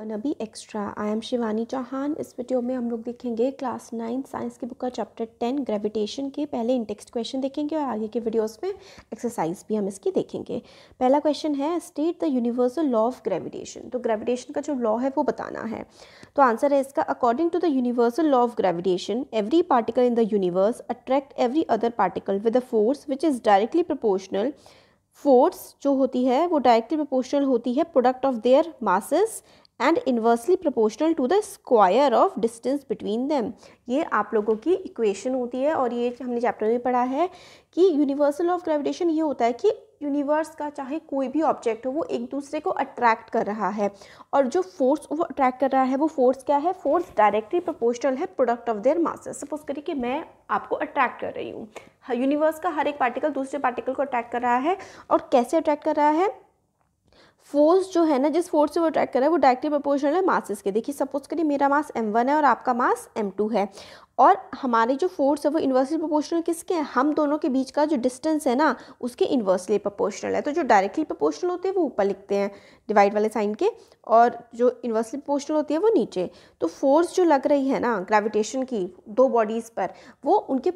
अभी extra I am Shivani Chauhan इस video में हम लोग देखेंगे क्लास नाइन साइंस की बुक का चैप्टर टेन ग्रेविटेशन के पहले इंटेक्स्ट क्वेश्चन देखेंगे और आगे के वीडियोस में एक्सरसाइज भी हम इसकी देखेंगे पहला क्वेश्चन है state the universal law of gravitation तो ग्रेविटेशन का जो लॉ है वो बताना है तो आंसर है इसका according to the universal law of gravitation every particle in the universe attract every other particle with a force which is directly proportional force जो होती है वो डायरेक्टली प्रपोर्शनल होती है product of their masses and inversely proportional to the square of distance between them ये आप लोगों की इक्वेशन होती है और ये हमने चैप्टर में पढ़ा है कि यूनिवर्सल ऑफ ग्रेविटेशन ये होता है कि यूनिवर्स का चाहे कोई भी ऑब्जेक्ट हो वो एक दूसरे को अट्रैक्ट कर रहा है और जो फोर्स वो अट्रैक्ट कर रहा है वो फोर्स क्या है फोर्स डायरेक्टली प्रोपोर्शनल है product of their masses suppose करिए कि मैं आपको अट्रैक्ट कर रही हूँ यूनिवर्स का हर एक पार्टिकल दूसरे पार्टिकल को अट्रैक्ट कर रहा है और कैसे अट्रैक्ट कर रहा है फोर्स जो है ना जिस फोर्स से वो अट्रैक्ट कर रहा है वो डायरेक्टली प्रोपोर्शनल है मासेस के देखिए सपोज करिए मेरा मास एम वन है और आपका मास एम टू है और हमारे जो फोर्स है वो इन्वर्सली प्रोपोर्शनल किसके हैं हम दोनों के बीच का जो डिस्टेंस है ना उसके इन्वर्सली प्रोपोर्शनल है तो जो डायरेक्टली प्रोपोर्शनल होते हैं वो ऊपर लिखते हैं डिवाइड वाले साइन के और जो इन्वर्सली प्रोपोर्शनल होती है वो नीचे तो फोर्स जो लग रही है ना ग्रेविटेशन की दो बॉडीज़ पर वो उनके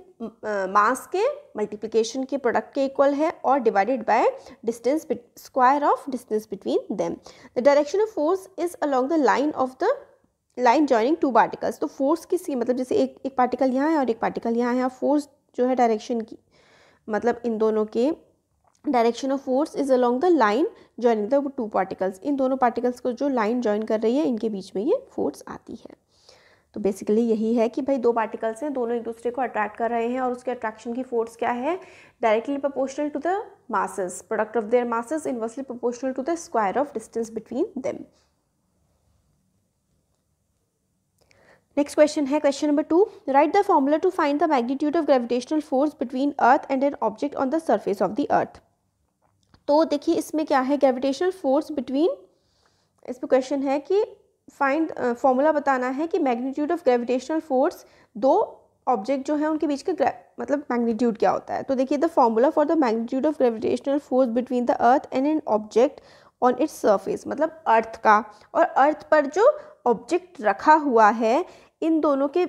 मास के मल्टीप्लीकेशन के प्रोडक्ट के इक्वल है और divided by distance square of distance between them the direction of force is along the line of the line joining two particles तो फोर्स किसकी मतलब जैसे एक एक पार्टिकल यहाँ है और एक पार्टिकल यहाँ है और फोर्स जो है डायरेक्शन की मतलब इन दोनों के direction of force is along the line joining the two particles इन दोनों पार्टिकल्स को जो लाइन जॉइन कर रही है इनके बीच में ये फोर्स आती है तो बेसिकली यही है कि भाई दो पार्टिकल्स हैं दोनों एक दूसरे को अट्रैक्ट कर रहे हैं और उसके अट्रैक्शन की फोर्स क्या है directly proportional to the masses product of their masses inversely proportional to the square of distance between them next question है question number two write the formula to find the magnitude of gravitational force between earth and an object on the surface of the earth तो देखिए इसमें क्या है gravitational force between इसमें question है कि find formula बताना है कि मैग्नीट्यूड ऑफ ग्रेविटेशनल फोर्स दो ऑब्जेक्ट जो है उनके बीच का मतलब मैग्नीट्यूड क्या होता है तो देखिए the formula for the magnitude of gravitational force between the earth and an object on its surface मतलब अर्थ का और अर्थ पर जो ऑब्जेक्ट रखा हुआ है इन दोनों के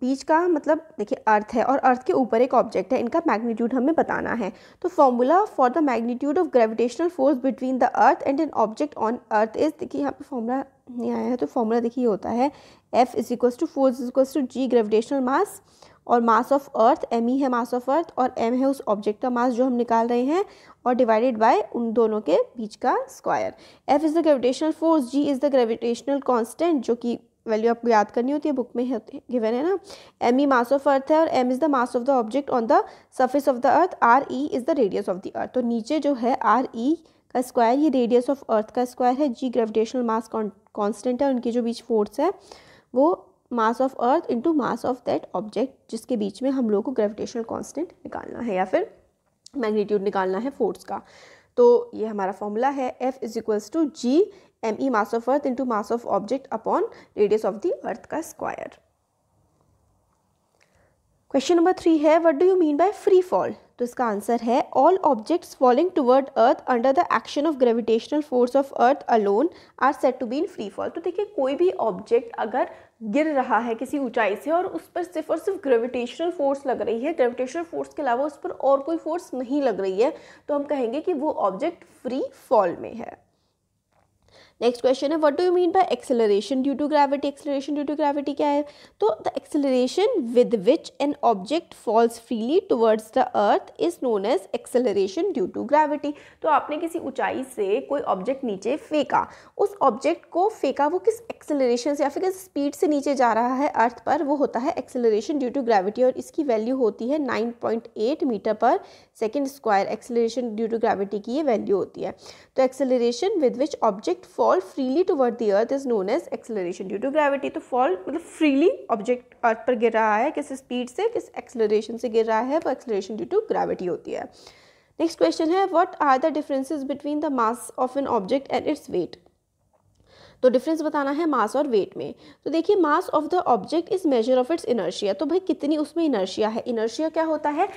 बीच का मतलब देखिए अर्थ है और अर्थ के ऊपर एक ऑब्जेक्ट है इनका मैग्नीट्यूड हमें बताना है तो formula for the magnitude of gravitational force between the earth and an object on earth is देखिए यहाँ पे फॉर्मूला नहीं आया है तो फॉर्मूला देखिए होता है F is equal to force is equal to G gravitational mass और mass of earth M E है मास ऑफ अर्थ और एम है उस ऑब्जेक्ट का मास जो हम निकाल रहे हैं और डिवाइडेड बाय उन दोनों के बीच का square F is the gravitational force G is the gravitational constant जो कि वैल्यू आपको याद करनी होती है बुक में गिवन है ना M E mass of earth है और m is the mass of the object on the surface of the earth R E is the radius of the earth तो नीचे जो है आर ई e का स्क्वायर ये रेडियस ऑफ अर्थ का square है जी ग्रेविटेशनल मास कॉन्स्टेंट है उनके जो बीच फोर्स है वो mass of earth into mass of that object जिसके बीच में हम लोग को ग्रेविटेशनल कॉन्स्टेंट निकालना है या फिर मैग्नीट्यूड निकालना है फोर्स का तो ये हमारा फॉर्मूला है F is equals to G M E mass of earth into mass of object upon radius of the earth का square question number three what what do you mean free fall fall तो इसका answer है all objects falling toward earth under the action of gravitational force of earth alone are set to be in free fall तो देखिए कोई भी object अगर गिर रहा है किसी ऊंचाई से और उस पर सिर्फ और सिर्फ ग्रेविटेशनल फोर्स लग रही है ग्रेविटेशनल फोर्स के अलावा उस पर और कोई फोर्स नहीं लग रही है तो हम कहेंगे कि वो ऑब्जेक्ट फ्री फॉल में है नेक्स्ट क्वेश्चन है what do you mean by acceleration due to gravity acceleration due to gravity क्या है तो the acceleration with which an object falls freely towards the earth is known as acceleration due to gravity तो आपने किसी ऊंचाई से कोई object नीचे फेंका उस ऑब्जेक्ट को फेंका वो किस एक्सेलरेशन से या फिर किस स्पीड से नीचे जा रहा है अर्थ पर वो होता है एक्सेलरेशन ड्यू टू ग्रेविटी और इसकी वैल्यू होती है 9.8 metre per second square acceleration due to gravity की ये वैल्यू होती है तो acceleration with which object fall freely toward the earth is known as acceleration due to gravity तो फॉल मतलब फ्रीली ऑब्जेक्ट अर्थ पर गिर रहा है किस स्पीड से किस एक्सेलरेशन से गिर रहा है वो एक्सेलरेशन ड्यू टू ग्रेविटी होती है नेक्स्ट क्वेश्चन है what are the differences between the mass of an object and its weight तो डिफरेंस बताना है मास और वेट में तो देखिए mass of the object is measure of its inertia तो भाई कितनी उसमें इनर्शिया है इनर्शिया क्या होता है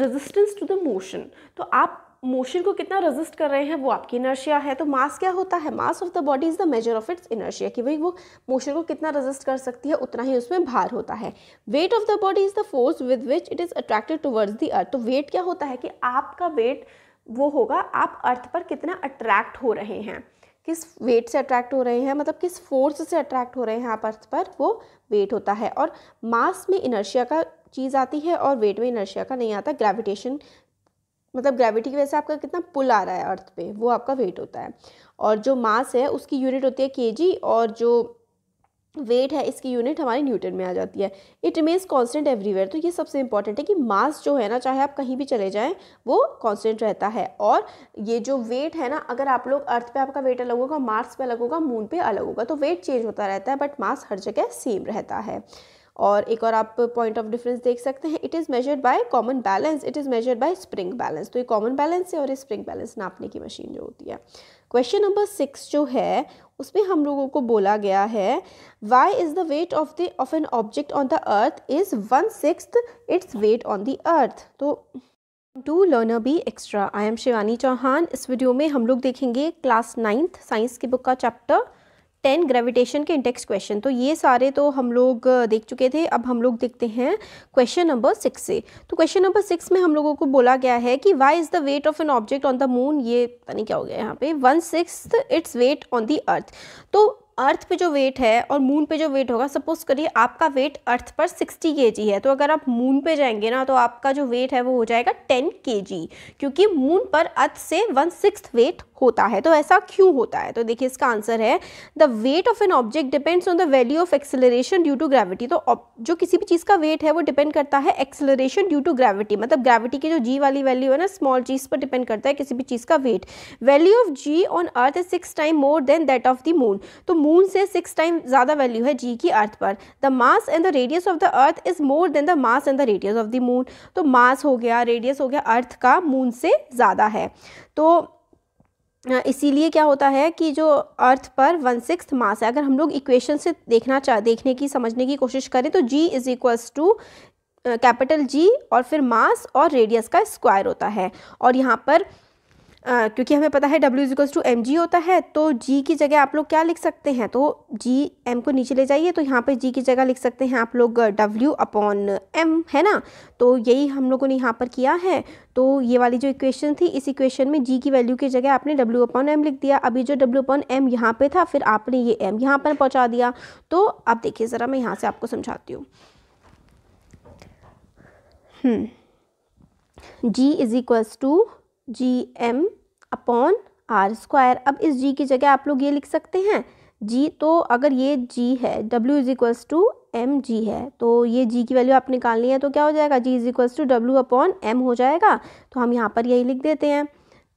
रेजिस्टेंस टू द मोशन तो आप मोशन को कितना रेजिस्ट कर रहे हैं वो आपकी इनर्शिया है तो मास क्या होता है mass of the body is the measure of its inertia कि भाई वो मोशन को कितना रेजिस्ट कर सकती है उतना ही उसमें भार होता है weight of the body is the force with which it is attracted towards the earth तो वेट क्या होता है कि आपका वेट वो होगा आप अर्थ पर कितना अट्रैक्ट हो रहे हैं किस वेट से अट्रैक्ट हो रहे हैं मतलब किस फोर्स से अट्रैक्ट हो रहे हैं आप अर्थ पर वो वेट होता है और मास में इनर्शिया का चीज़ आती है और वेट में इनर्शिया का नहीं आता ग्रेविटेशन मतलब ग्रेविटी की वजह से आपका कितना पुल आ रहा है अर्थ पे वो आपका वेट होता है और जो मास है उसकी यूनिट होती है जी और जो वेट है इसकी यूनिट हमारी न्यूटन में आ जाती है इट रिमेन्स कॉन्स्टेंट एवरीवेयर तो ये सबसे इंपॉर्टेंट है कि मास जो है ना चाहे आप कहीं भी चले जाएं वो कॉन्स्टेंट रहता है और ये जो वेट है ना अगर आप लोग अर्थ पे आपका वेट अलग होगा मार्स पे अलग होगा मून पे अलग होगा तो वेट चेंज होता रहता है बट मास हर जगह सेम रहता है और एक और आप पॉइंट ऑफ डिफरेंस देख सकते हैं it is measured by common balance it is measured by spring balance तो ये कॉमन बैलेंस है और ये स्प्रिंग बैलेंस नापने की मशीन जो होती है क्वेश्चन नंबर सिक्स जो है उसमें हम लोगों को बोला गया है why is the weight of the of an object on the earth is one six its weight on the earth तो to learner B extra I am Shivani Chauhan इस वीडियो में हम लोग देखेंगे क्लास नाइन्थ साइंस की बुक का chapter ten gravitation के index question तो ये सारे तो हम लोग देख चुके थे अब हम लोग देखते हैं क्वेश्चन नंबर सिक्स से तो क्वेश्चन नंबर सिक्स में हम लोगों को बोला गया है कि why is the weight of an object on the moon ये पता नहीं क्या हो गया यहाँ पे one six its weight on the earth तो अर्थ पे जो वेट है और मून पे जो वेट होगा सपोज करिए आपका वेट अर्थ पर 60 के है तो अगर आप मून पे जाएंगे ना तो आपका जो वेट है वो हो जाएगा 10 के क्योंकि मून पर अर्थ से वन सिक्स वेट होता है तो ऐसा क्यों होता है तो देखिए इसका आंसर है the weight of an object depends on the value of acceleration due to gravity तो जो किसी भी चीज़ का वेट है वो डिपेंड करता है एक्सेलरेशन ड्यू टू ग्रेविटी मतलब ग्रेविटी की जो जी वाली वैल्यू है ना स्मॉल चीज़ पर डिपेंड करता है किसी भी चीज़ का weight value of G on earth is six time more than that of the moon तो मून से सिक्स टाइम ज़्यादा वैल्यू है जी की अर्थ पर the mass and the radius of the earth is more than the mass and the radius of the moon तो mass हो गया radius हो गया अर्थ का मून से ज़्यादा है तो इसीलिए क्या होता है कि जो अर्थ पर वन सिक्स मास है अगर हम लोग इक्वेशन से देखना चाह देखने की समझने की कोशिश करें तो g is equals to capital G और फिर मास और रेडियस का स्क्वायर होता है और यहाँ पर आ, क्योंकि हमें पता है W equals to M g होता है तो जी की जगह आप लोग क्या लिख सकते हैं तो जी एम को नीचे ले जाइए तो यहाँ पे जी की जगह लिख सकते हैं आप लोग डब्ल्यू अपॉन एम है ना तो यही हम लोगों ने यहाँ पर किया है तो ये वाली जो इक्वेशन थी इस इक्वेशन में जी की वैल्यू की जगह आपने डब्ल्यू अपॉन एम लिख दिया अभी जो डब्ल्यू अपॉन एम यहाँ पर था फिर आपने ये एम यहाँ पर पहुँचा दिया तो आप देखिए ज़रा मैं यहाँ से आपको समझाती हूँ g is equals to G M upon are square अब इस जी की जगह आप लोग ये लिख सकते हैं जी तो अगर ये जी है W is equals to M G है तो ये जी की वैल्यू आप निकालनी है तो क्या हो जाएगा G is equals to W upon M हो जाएगा तो हम यहाँ पर यही लिख देते हैं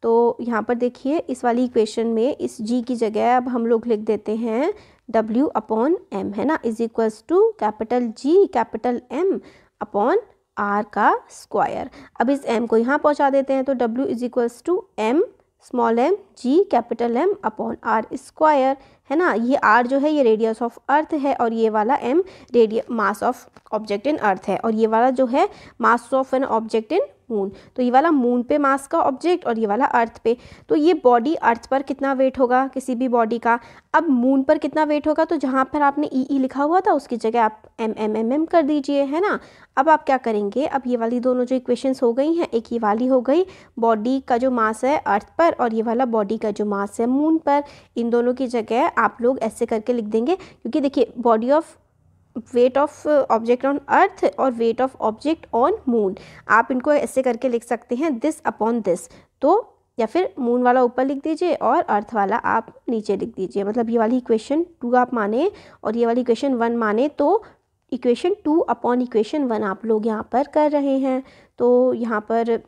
तो यहाँ पर देखिए इस वाली इक्वेशन में इस जी की जगह अब हम लोग लिख देते हैं डब्ल्यू अपॉन एम है ना is equals to capital G capital M upon are का स्क्वायर अब इस एम को यहाँ पहुँचा देते हैं तो W is equals to M small M G capital M upon are square है ना ये आर जो है ये रेडियस ऑफ अर्थ है और ये वाला एम रेडिय mass of object in earth है और ये वाला जो है mass of an object in moon तो ये वाला मून पे मास का ऑब्जेक्ट और ये वाला अर्थ पे तो ये बॉडी अर्थ पर कितना वेट होगा किसी भी बॉडी का अब मून पर कितना वेट होगा तो जहाँ पर आपने ई e ई e लिखा हुआ था उसकी जगह आप एम एम एम एम कर दीजिए है ना अब आप क्या करेंगे अब ये वाली दोनों जो इक्वेशंस हो गई हैं एक ये वाली हो गई बॉडी का जो मास है अर्थ पर और ये वाला बॉडी का जो मास है मून पर इन दोनों की जगह आप लोग ऐसे करके लिख देंगे क्योंकि देखिए body of weight of object on earth और weight of object on moon आप इनको ऐसे करके लिख सकते हैं दिस अपॉन दिस तो या फिर मून वाला ऊपर लिख दीजिए और अर्थ वाला आप नीचे लिख दीजिए मतलब ये वाली इक्वेशन टू आप माने और ये वाली इक्वेशन वन माने तो equation two upon equation one आप लोग यहाँ पर कर रहे हैं तो यहाँ पर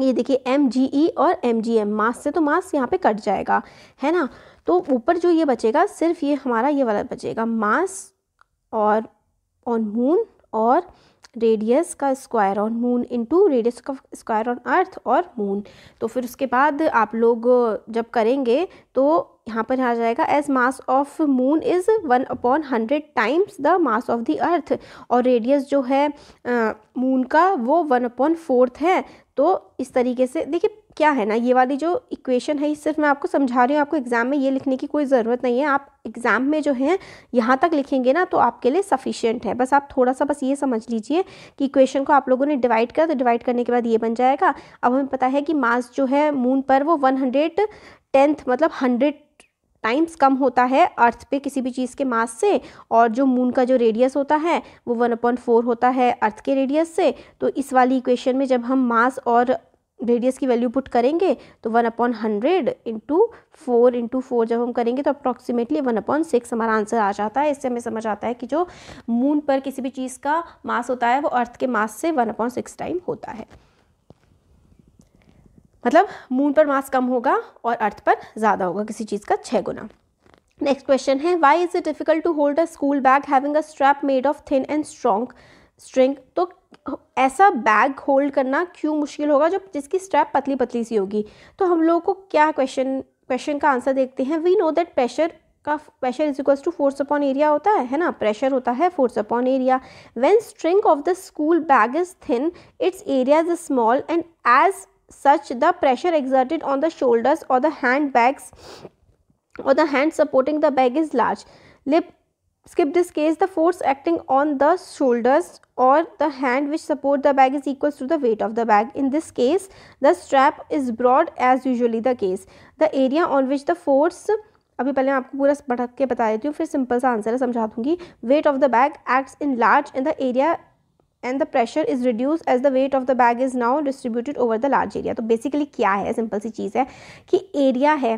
ये देखिए एम जी ई और एम जी एम मास से तो मास यहाँ पे कट जाएगा है ना तो ऊपर जो ये बचेगा सिर्फ ये हमारा ये वाला बचेगा मास और ऑन मून और रेडियस का square on moon into radius का स्क्वायर ऑन अर्थ और मून तो फिर उसके बाद आप लोग जब करेंगे तो यहाँ पर आ जाएगा as mass of moon is one upon hundred times the mass of the earth और रेडियस जो है मून का वो वन अपॉन फोर्थ है तो इस तरीके से देखिए क्या है ना ये वाली जो इक्वेशन है ये सिर्फ मैं आपको समझा रही हूँ आपको एग्ज़ाम में ये लिखने की कोई ज़रूरत नहीं है आप एग्ज़ाम में जो है यहाँ तक लिखेंगे ना तो आपके लिए सफिशियंट है बस आप थोड़ा सा बस ये समझ लीजिए कि इक्वेशन को आप लोगों ने डिवाइड कर तो डिवाइड करने के बाद ये बन जाएगा अब हमें पता है कि मास जो है मून पर वो वन हंड्रेड टेंथ मतलब हंड्रेड टाइम्स कम होता है अर्थ पे किसी भी चीज़ के मास से और जो मून का जो रेडियस होता है वो वन अपॉइंट फोर होता है अर्थ के रेडियस से तो इस वाली इक्वेशन में जब हम मास और रेडियस की वैल्यू पुट करेंगे तो one upon hundred into four into four जब हम करेंगे तो अप्रॉक्सीमेटली वन अपॉन सिक्स हमारा आंसर आ जाता है इससे हमें समझ आता है कि जो मून पर किसी भी चीज़ का मास होता है वो अर्थ के मास से वन अपॉन सिक्स टाइम होता है मतलब मून पर मास कम होगा और अर्थ पर ज़्यादा होगा किसी चीज़ का छः गुना नेक्स्ट क्वेश्चन है why is it difficult to hold a school bag having a strap made of thin and strong string तो ऐसा बैग होल्ड करना क्यों मुश्किल होगा जो जिसकी स्ट्रैप पतली पतली सी होगी तो हम लोगों को क्या क्वेश्चन क्वेश्चन का आंसर देखते हैं वी नो दैट प्रेशर का pressure is equals to force upon area होता है है ना प्रेशर होता है force upon area when string of the school bag is thin its area is small and as such the pressure on the shoulders और the hand bags और the hand supporting the bag is large lip skip this case the force acting on the shoulders or the hand which support the bag is equals to the weight of the bag in this case the strap is broad as usually the case the area on which the force अभी पहले मैं आपको पूरा पढ़ के बता देती हूँ फिर सिंपल सा आंसर है समझा दूंगी weight of the bag acts in large in the area and the pressure is reduce as the weight of the bag is now distributed over the large area तो बेसिकली क्या है simple सी चीज़ है कि area है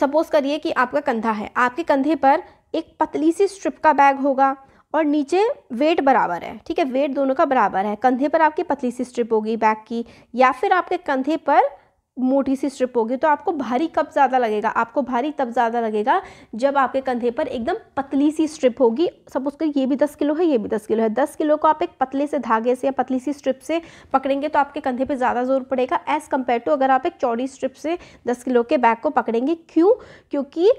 suppose करिए कि आपका कंधा है आपके कंधे पर एक पतली सी स्ट्रिप का बैग होगा और नीचे वेट बराबर है ठीक है वेट दोनों का बराबर है कंधे पर आपकी पतली सी स्ट्रिप होगी बैग की या फिर आपके कंधे पर मोटी सी स्ट्रिप होगी तो आपको भारी कब ज़्यादा लगेगा आपको भारी तब ज़्यादा लगेगा जब आपके कंधे पर एकदम पतली सी स्ट्रिप होगी सब कर ये भी दस किलो है ये भी दस किलो है दस किलो को आप एक पतले से धागे से या पतली सी स्ट्रिप से पकड़ेंगे तो आपके कंधे पर ज़्यादा जोर पड़ेगा एज़ कम्पेयर टू अगर आप एक चौड़ी स्ट्रिप से दस किलो के बैग को पकड़ेंगे क्यों क्योंकि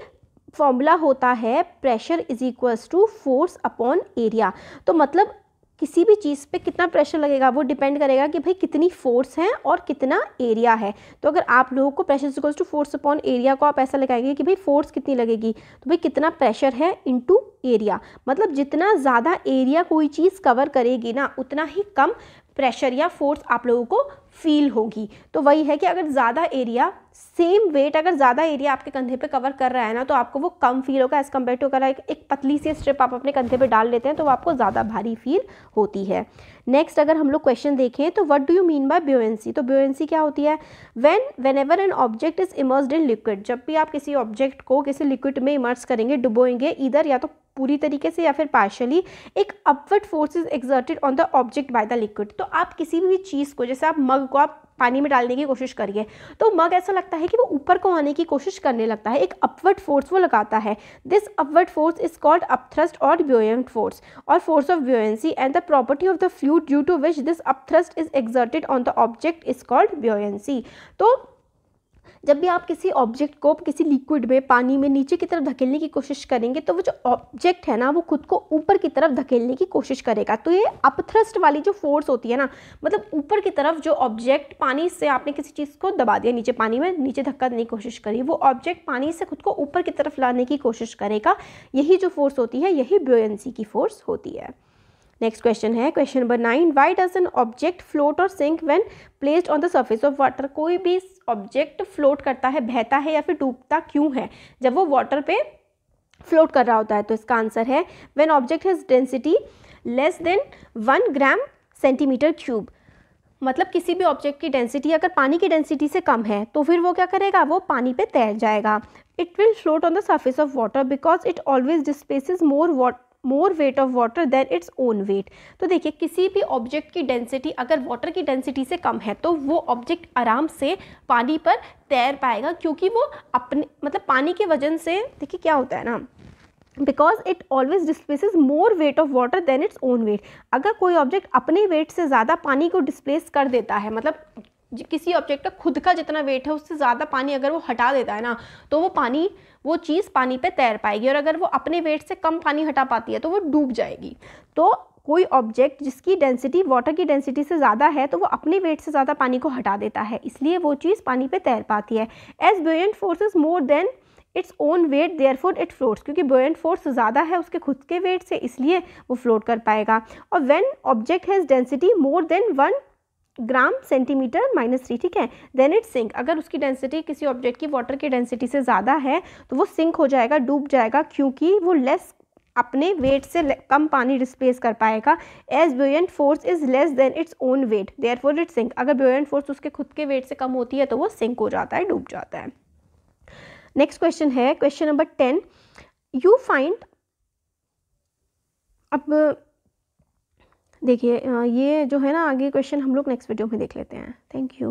फॉर्मूला होता है pressure is equals to force upon area तो मतलब किसी भी चीज़ पे कितना प्रेशर लगेगा वो डिपेंड करेगा कि भाई कितनी फोर्स है और कितना एरिया है तो अगर आप लोगों को pressure equals to force upon area को आप ऐसा लगाएंगे कि भाई फोर्स कितनी लगेगी तो भाई कितना प्रेशर है इनटू एरिया मतलब जितना ज़्यादा एरिया कोई चीज़ कवर करेगी ना उतना ही कम प्रेशर या फोर्स आप लोगों को फील होगी तो वही है कि अगर ज़्यादा एरिया सेम वेट अगर ज़्यादा एरिया आपके कंधे पे कवर कर रहा है ना तो आपको वो कम फील होगा एज़ कम्पेयर टू अगर एक, एक पतली सी स्ट्रिप आप अपने कंधे पे डाल लेते हैं तो वो आपको ज़्यादा भारी फील होती है नेक्स्ट अगर हम लोग क्वेश्चन देखें तो what do you mean by buoyancy तो ब्योएंसी क्या होती है when whenever an object is immersed in liquid जब भी आप किसी ऑब्जेक्ट को किसी लिक्विड में इमर्स करेंगे डुबोएंगे इधर या तो पूरी तरीके से या फिर पार्शली एक upward force is exerted on the object by the liquid तो आप किसी भी चीज़ को जैसे आप मग को आप पानी में डालने की कोशिश करिए तो मग ऐसा लगता है कि वो ऊपर को आने की कोशिश करने लगता है एक अपवर्ड फोर्स वो लगाता है this upward force is called upthrust और ब्योएंट फोर्स और force of buoyancy and the property of the fluid due to which this upthrust is exerted on the object is called buoyancy तो जब भी आप किसी ऑब्जेक्ट को किसी liquid में पानी में नीचे की तरफ धकेलने की कोशिश करेंगे तो वो जो ऑब्जेक्ट है ना वो खुद को ऊपर की तरफ धकेलने की कोशिश करेगा तो ये अपथ्रस्ट वाली जो फोर्स होती है ना मतलब ऊपर की तरफ जो ऑब्जेक्ट पानी से आपने किसी चीज़ को दबा दिया नीचे पानी में नीचे धक्का देने की कोशिश करी वो ऑब्जेक्ट पानी से खुद को ऊपर की तरफ लाने की कोशिश करेगा यही जो फोर्स होती है यही ब्योयंसी की फोर्स होती है नेक्स्ट क्वेश्चन है question number nine why does an object float और sink when placed on the surface of water कोई भी ऑब्जेक्ट फ्लोट करता है बहता है या फिर डूबता क्यों है जब वो वाटर पे फ्लोट कर रहा होता है तो इसका आंसर है when object has density less than one gram centimetre cube मतलब किसी भी ऑब्जेक्ट की डेंसिटी अगर पानी की डेंसिटी से कम है तो फिर वो क्या करेगा वो पानी पे तैर जाएगा it will float on the surface of water because it always displaces more water more weight of water than its own weight तो देखिए किसी भी ऑब्जेक्ट की डेंसिटी अगर वाटर की डेंसिटी से कम है तो वो ऑब्जेक्ट आराम से पानी पर तैर पाएगा क्योंकि वो अपने मतलब पानी के वजन से देखिए क्या होता है ना because it always displace more weight of water than its own weight अगर कोई ऑब्जेक्ट अपने वेट से ज़्यादा पानी को डिस्प्लेस कर देता है मतलब किसी ऑब्जेक्ट का खुद का जितना वेट है उससे ज़्यादा पानी अगर वो हटा देता है ना तो वो पानी वो चीज़ पानी पे तैर पाएगी और अगर वो अपने वेट से कम पानी हटा पाती है तो वो डूब जाएगी तो कोई ऑब्जेक्ट जिसकी डेंसिटी वाटर की डेंसिटी से ज़्यादा है तो वो अपने वेट से ज़्यादा पानी को हटा देता है इसलिए वो चीज़ पानी पे तैर पाती है as force is more than its own weight therefore it floats क्योंकि बोयन फोर्स ज़्यादा है उसके खुद के वेट से इसलिए वो फ्लोट कर पाएगा और when object has density more than one gram centimetre minus three ठीक है देन इट सिंक अगर उसकी डेंसिटी किसी ऑब्जेक्ट की वाटर की डेंसिटी से ज़्यादा है तो वो सिंक हो जाएगा डूब जाएगा क्योंकि वो लेस अपने वेट से कम पानी डिस्प्लेस कर पाएगा as buoyant force is less than its own weight therefore it sink अगर ब्यूएंट फोर्स उसके खुद के वेट से कम होती है तो वो सिंक हो जाता है डूब जाता है नेक्स्ट क्वेश्चन है question number ten you find अब देखिए ये जो है ना आगे क्वेश्चन हम लोग नेक्स्ट वीडियो में देख लेते हैं thank you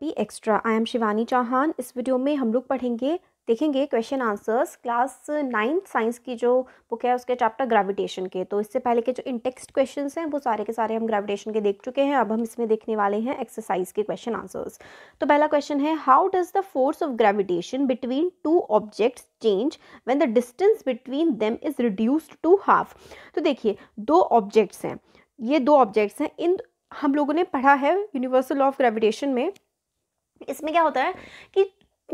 B extra I am Shivani Chauhan इस वीडियो में हम लोग पढ़ेंगे देखेंगे question answers class ninth science की जो बुक है उसके चैप्टर ग्रेविटेशन के तो इससे पहले के जो इंटेक्स्ट क्वेश्चन हैं वो सारे के सारे हम ग्रेविटेशन के देख चुके हैं अब हम इसमें देखने वाले हैं एक्सरसाइज के क्वेश्चन आंसर्स तो पहला क्वेश्चन है how does the force of gravitation between two objects change when the distance between them is reduced to half तो देखिए दो ऑब्जेक्ट्स हैं ये दो ऑब्जेक्ट्स हैं इन हम लोगों ने पढ़ा है यूनिवर्सल ऑफ ग्रेविटेशन में इसमें क्या होता है कि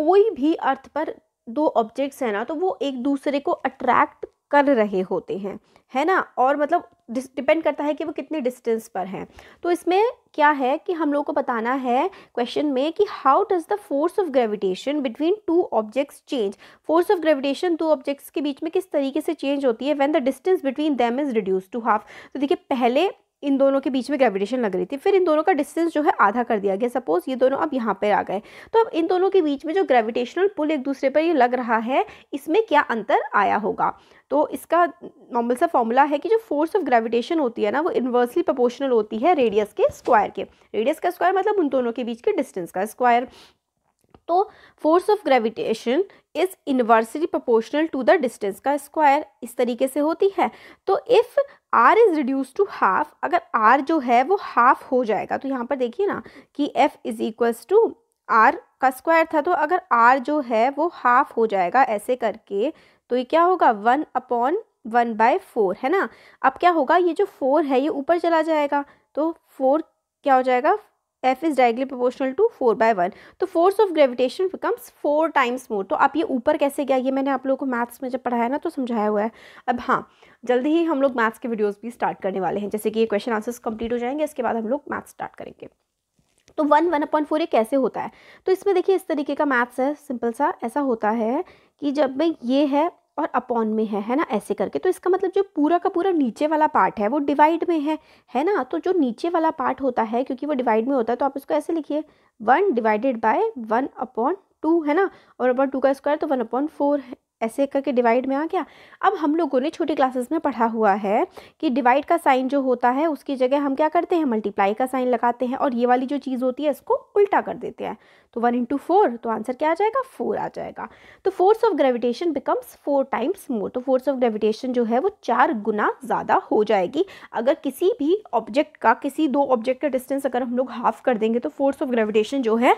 कोई भी अर्थ पर दो ऑब्जेक्ट्स हैं ना तो वो एक दूसरे को अट्रैक्ट कर रहे होते हैं है ना और मतलब डिपेंड करता है कि वो कितने डिस्टेंस पर हैं तो इसमें क्या है कि हम लोग को बताना है क्वेश्चन में कि how does the force of gravitation between two objects change force of gravitation दो ऑब्जेक्ट्स के बीच में किस तरीके से चेंज होती है when the distance between them is reduce to half तो देखिए पहले इन दोनों के बीच में ग्रेविटेशन लग रही थी फिर इन दोनों का डिस्टेंस जो है आधा कर दिया गया सपोज ये दोनों अब यहाँ पर आ गए तो अब इन दोनों के बीच में जो ग्रेविटेशनल पुल एक दूसरे पर ये लग रहा है इसमें क्या अंतर आया होगा तो इसका नॉर्मल सा फॉर्मूला है कि जो फोर्स ऑफ ग्रेविटेशन होती है ना वो इन्वर्सली प्रोपोर्शनल होती है रेडियस के स्क्वायर के रेडियस का स्क्वायर मतलब उन दोनों के बीच के डिस्टेंस का स्क्वायर तो force of gravitation is inversely proportional to the distance का स्क्वायर इस तरीके से होती है तो if R is reduce to half अगर आर जो है वो हाफ हो जाएगा तो यहाँ पर देखिए ना कि F is equals to R का स्क्वायर था तो अगर आर जो है वो हाफ हो जाएगा ऐसे करके तो ये क्या होगा one upon one by four है ना अब क्या होगा ये जो फोर है ये ऊपर चला जाएगा तो फोर क्या हो जाएगा F is directly proportional to four by one तो force of gravitation becomes four times more तो आप ये ऊपर कैसे गया ये मैंने आप लोगों को मैथ्स में जब पढ़ाया ना तो समझाया हुआ है अब हाँ जल्दी ही हम लोग मैथ्स के वीडियोज़ भी स्टार्ट करने वाले हैं जैसे कि ये क्वेश्चन आंसर्स कंप्लीट हो जाएंगे इसके बाद हम लोग मैथ्स स्टार्ट करेंगे तो वन वन अपॉइंट फोर ये कैसे होता है तो इसमें देखिए इस तरीके का मैथ्स है सिंपल सा ऐसा होता है कि जब ये है और अपॉन में है है ना ऐसे करके तो इसका मतलब जो पूरा का पूरा नीचे वाला पार्ट है वो डिवाइड में है है ना तो जो नीचे वाला पार्ट होता है क्योंकि वो डिवाइड में होता है तो आप इसको ऐसे लिखिए one divided by one upon two है ना और अपॉन टू का स्क्वायर तो वन अपॉन फोर ऐसे करके डिवाइड में आ गया अब हम लोगों ने छोटी क्लासेस में पढ़ा हुआ है कि डिवाइड का साइन जो होता है उसकी जगह हम क्या करते हैं मल्टीप्लाई का साइन लगाते हैं और ये वाली जो चीज़ होती है इसको उल्टा कर देते हैं तो वन इंटू फोर तो आंसर क्या आ जाएगा फोर आ जाएगा तो force of gravitation becomes four times more तो फोर्स ऑफ ग्रेविटेशन जो है वो चार गुना ज़्यादा हो जाएगी अगर किसी भी ऑब्जेक्ट का किसी दो ऑब्जेक्ट का डिस्टेंस अगर हम लोग हाफ कर देंगे तो फोर्स ऑफ ग्रेविटेशन जो है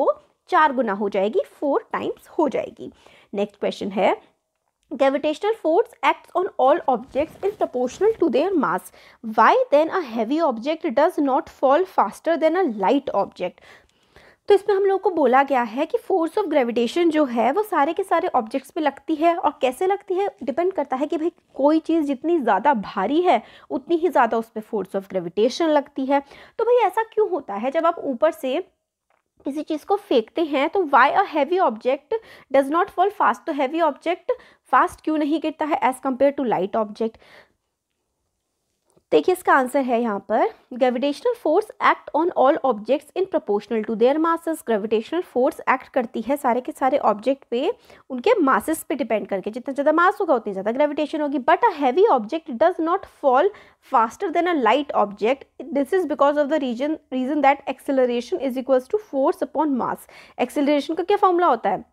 वो चार गुना हो जाएगी फोर टाइम्स हो जाएगी नेक्स्ट क्वेश्चन है gravitational force acts on all objects in proportional to their mass why then a heavy object does not fall faster than a light object तो इसमें हम लोगों को बोला गया है कि फोर्स ऑफ ग्रेविटेशन जो है वो सारे के सारे ऑब्जेक्ट्स पे लगती है और कैसे लगती है डिपेंड करता है कि भाई कोई चीज़ जितनी ज़्यादा भारी है उतनी ही ज़्यादा उस पर फोर्स ऑफ ग्रेविटेशन लगती है तो भाई ऐसा क्यों होता है जब आप ऊपर से किसी चीज़ को फेंकते हैं तो why a heavy object does not fall fast तो हैवी ऑब्जेक्ट फास्ट क्यों नहीं गिरता है as compare to light object देखिए इसका आंसर है यहाँ पर gravitational force act on all objects in proportional to their masses gravitational force act करती है सारे के सारे ऑब्जेक्ट पे उनके मासेस पे डिपेंड करके जितना ज़्यादा मास होगा उतनी ज़्यादा ग्रेविटेशन होगी but a heavy object does not fall faster than a light object this is because of the reason reason that acceleration is equals to force upon mass acceleration का क्या formula होता है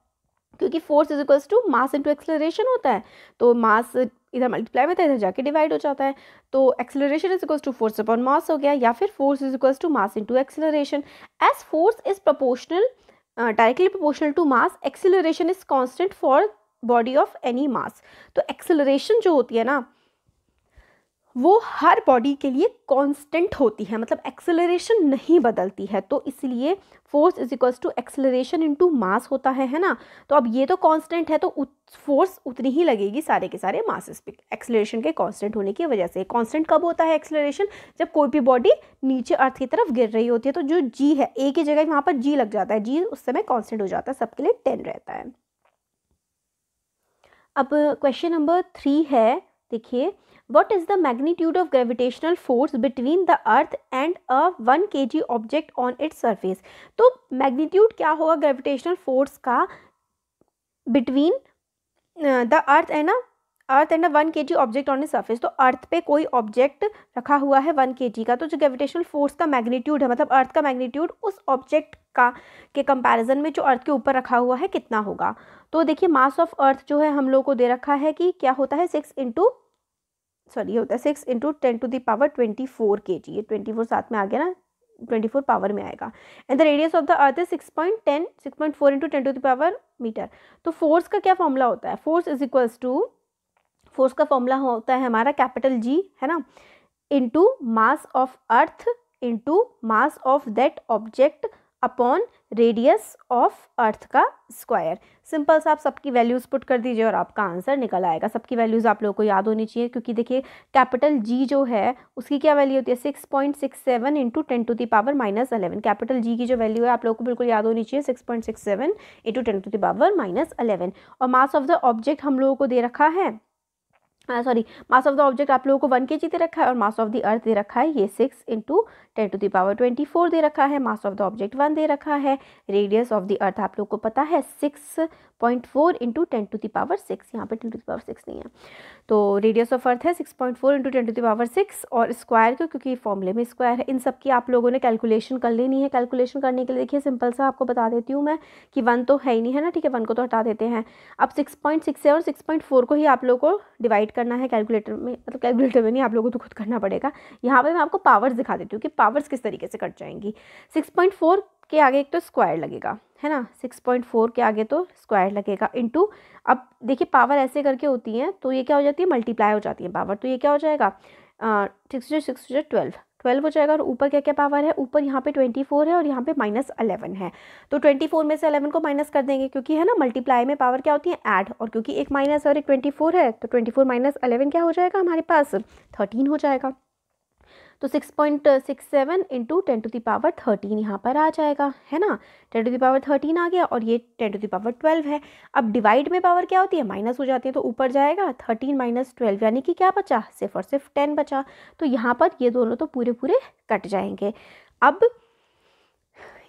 क्योंकि force is equals to mass into acceleration होता है तो मास इधर multiply में था इधर जाके डिवाइड हो जाता है तो acceleration is equals to force upon mass हो गया या फिर force is equals to mass into acceleration as force is proportional directly proportional to mass acceleration is constant for body of any mass तो acceleration जो होती है ना वो हर बॉडी के लिए कांस्टेंट होती है मतलब एक्सेलरेशन नहीं बदलती है तो इसलिए force is equals to acceleration into mass होता है है ना तो अब ये तो कांस्टेंट है तो फोर्स उतनी ही लगेगी सारे के सारे मासेस पे एक्सेलरेशन के कांस्टेंट होने की वजह से कांस्टेंट कब होता है एक्सेलरेशन जब कोई भी बॉडी नीचे अर्थ की तरफ गिर रही होती है तो जो जी है ए की जगह वहाँ पर जी लग जाता है जी उस समय कॉन्स्टेंट हो जाता है सबके लिए टेन रहता है अब क्वेश्चन नंबर थ्री है देखिए what is the magnitude of gravitational force between the earth and a 1 kg object on its surface तो magnitude क्या होगा gravitational force का between द अर्थ है ना अर्थ एंड वन के जी ऑब्जेक्ट ऑन सर्फेस तो अर्थ पे कोई ऑब्जेक्ट रखा हुआ है वन के जी का तो जो ग्रेविटेशनल फोर्स का मैग्नीट्यूड है मतलब अर्थ का मैग्नीट्यूड उस ऑब्जेक्ट का के कंपैरिजन में जो अर्थ के ऊपर रखा हुआ है कितना होगा तो देखिए मास ऑफ अर्थ जो है हम लोग को दे रखा है कि क्या होता है सिक्स इंटू सॉरी ये होता है six into ten to power twenty four K G ये ट्वेंटी फोर साथ में आ गया ना ट्वेंटी फोर पावर में आएगा and the radius of the earth is six point ten six point four into ten to power metre तो force का क्या फॉर्मूला होता है force is equals to force का फॉर्मूला होता है हमारा कैपिटल जी है ना into mass of earth into mass of that object upon radius of earth का स्क्वायर सिंपल सा आप सबकी वैल्यूज़ पुट कर दीजिए और आपका आंसर निकल आएगा सबकी वैल्यूज़ आप लोगों को याद होनी चाहिए क्योंकि देखिए कैपिटल जी जो है उसकी क्या वैल्यू होती है six point six seven into ten to the power minus eleven capital G की जो वैल्यू है आप लोगों को बिल्कुल याद होनी चाहिए six point six seven into ten to the power minus eleven और मास ऑफ द ऑब्जेक्ट हम लोगों को दे रखा है sorry mass of the object आप लोगों को वन के जी दे रखा है और मास ऑफ द अर्थ दे रखा है ये six into ten to the power twenty four दे रखा है mass of the object one दे रखा है रेडियस ऑफ द अर्थ आप लोग को पता है six point four into ten to power six यहाँ पे टेन टू पावर सिक्स नहीं है तो रेडियस ऑफ अर्थ है six point four into ten to power six और स्क्वायर का क्योंकि फॉर्मूले में स्क्वायर है इन सब की आप लोगों ने कैलकुलेशन कर लेनी है कैलकुलेशन करने के लिए देखिए सिंपल सा आपको बता देती हूँ मैं कि वन तो है ही नहीं है ना ठीक है वन को तो हटा देते हैं अब सिक्स पॉइंट सिक्स है और सिक्स पॉइंट फोर को ही आप लोग को डिवाइड करना है कैलकुलेटर में मतलब कैलकुलेटर में नहीं आप लोगों को तो खुद करना पड़ेगा यहाँ पर मैं आपको पावर्स दिखा देती हूँ कि पावर्स किस तरीके से कट जाएंगी सिक्स पॉइंट फोर के आगे एक तो स्क्वायर लगेगा है ना सिक्स पॉइंट फोर के आगे तो स्क्वायर लगेगा इंटू अब देखिए पावर ऐसे करके होती है तो ये क्या हो जाती है मल्टीप्लाई हो जाती है पावर तो ये क्या हो जाएगा सिक्स जो सिक्स जो ट्वेल्व ट्वेल्व हो जाएगा और ऊपर क्या क्या पावर है ऊपर यहाँ पे ट्वेंटी फोर है और यहाँ पे माइनस अलेवन है तो ट्वेंटी फोर में से अलेवन को माइनस कर देंगे क्योंकि है ना मल्टीप्लाई में पावर क्या होती है ऐड और क्योंकि एक माइनस और एक ट्वेंटी फोर है तो ट्वेंटी फोर माइनस अलेवन क्या हो जाएगा हमारे पास थर्टीन हो जाएगा तो six point six seven into ten to the power thirteen यहाँ पर आ जाएगा है ना ten to the power thirteen आ गया और ये टेन टू दावर ट्वेल्व है अब डिवाइड में पावर क्या होती है माइनस हो जाती है तो ऊपर जाएगा थर्टीन माइनस ट्वेल्व यानी कि क्या बचा सिर्फ और सिर्फ टेन बचा तो यहाँ पर ये दोनों तो पूरे पूरे कट जाएंगे अब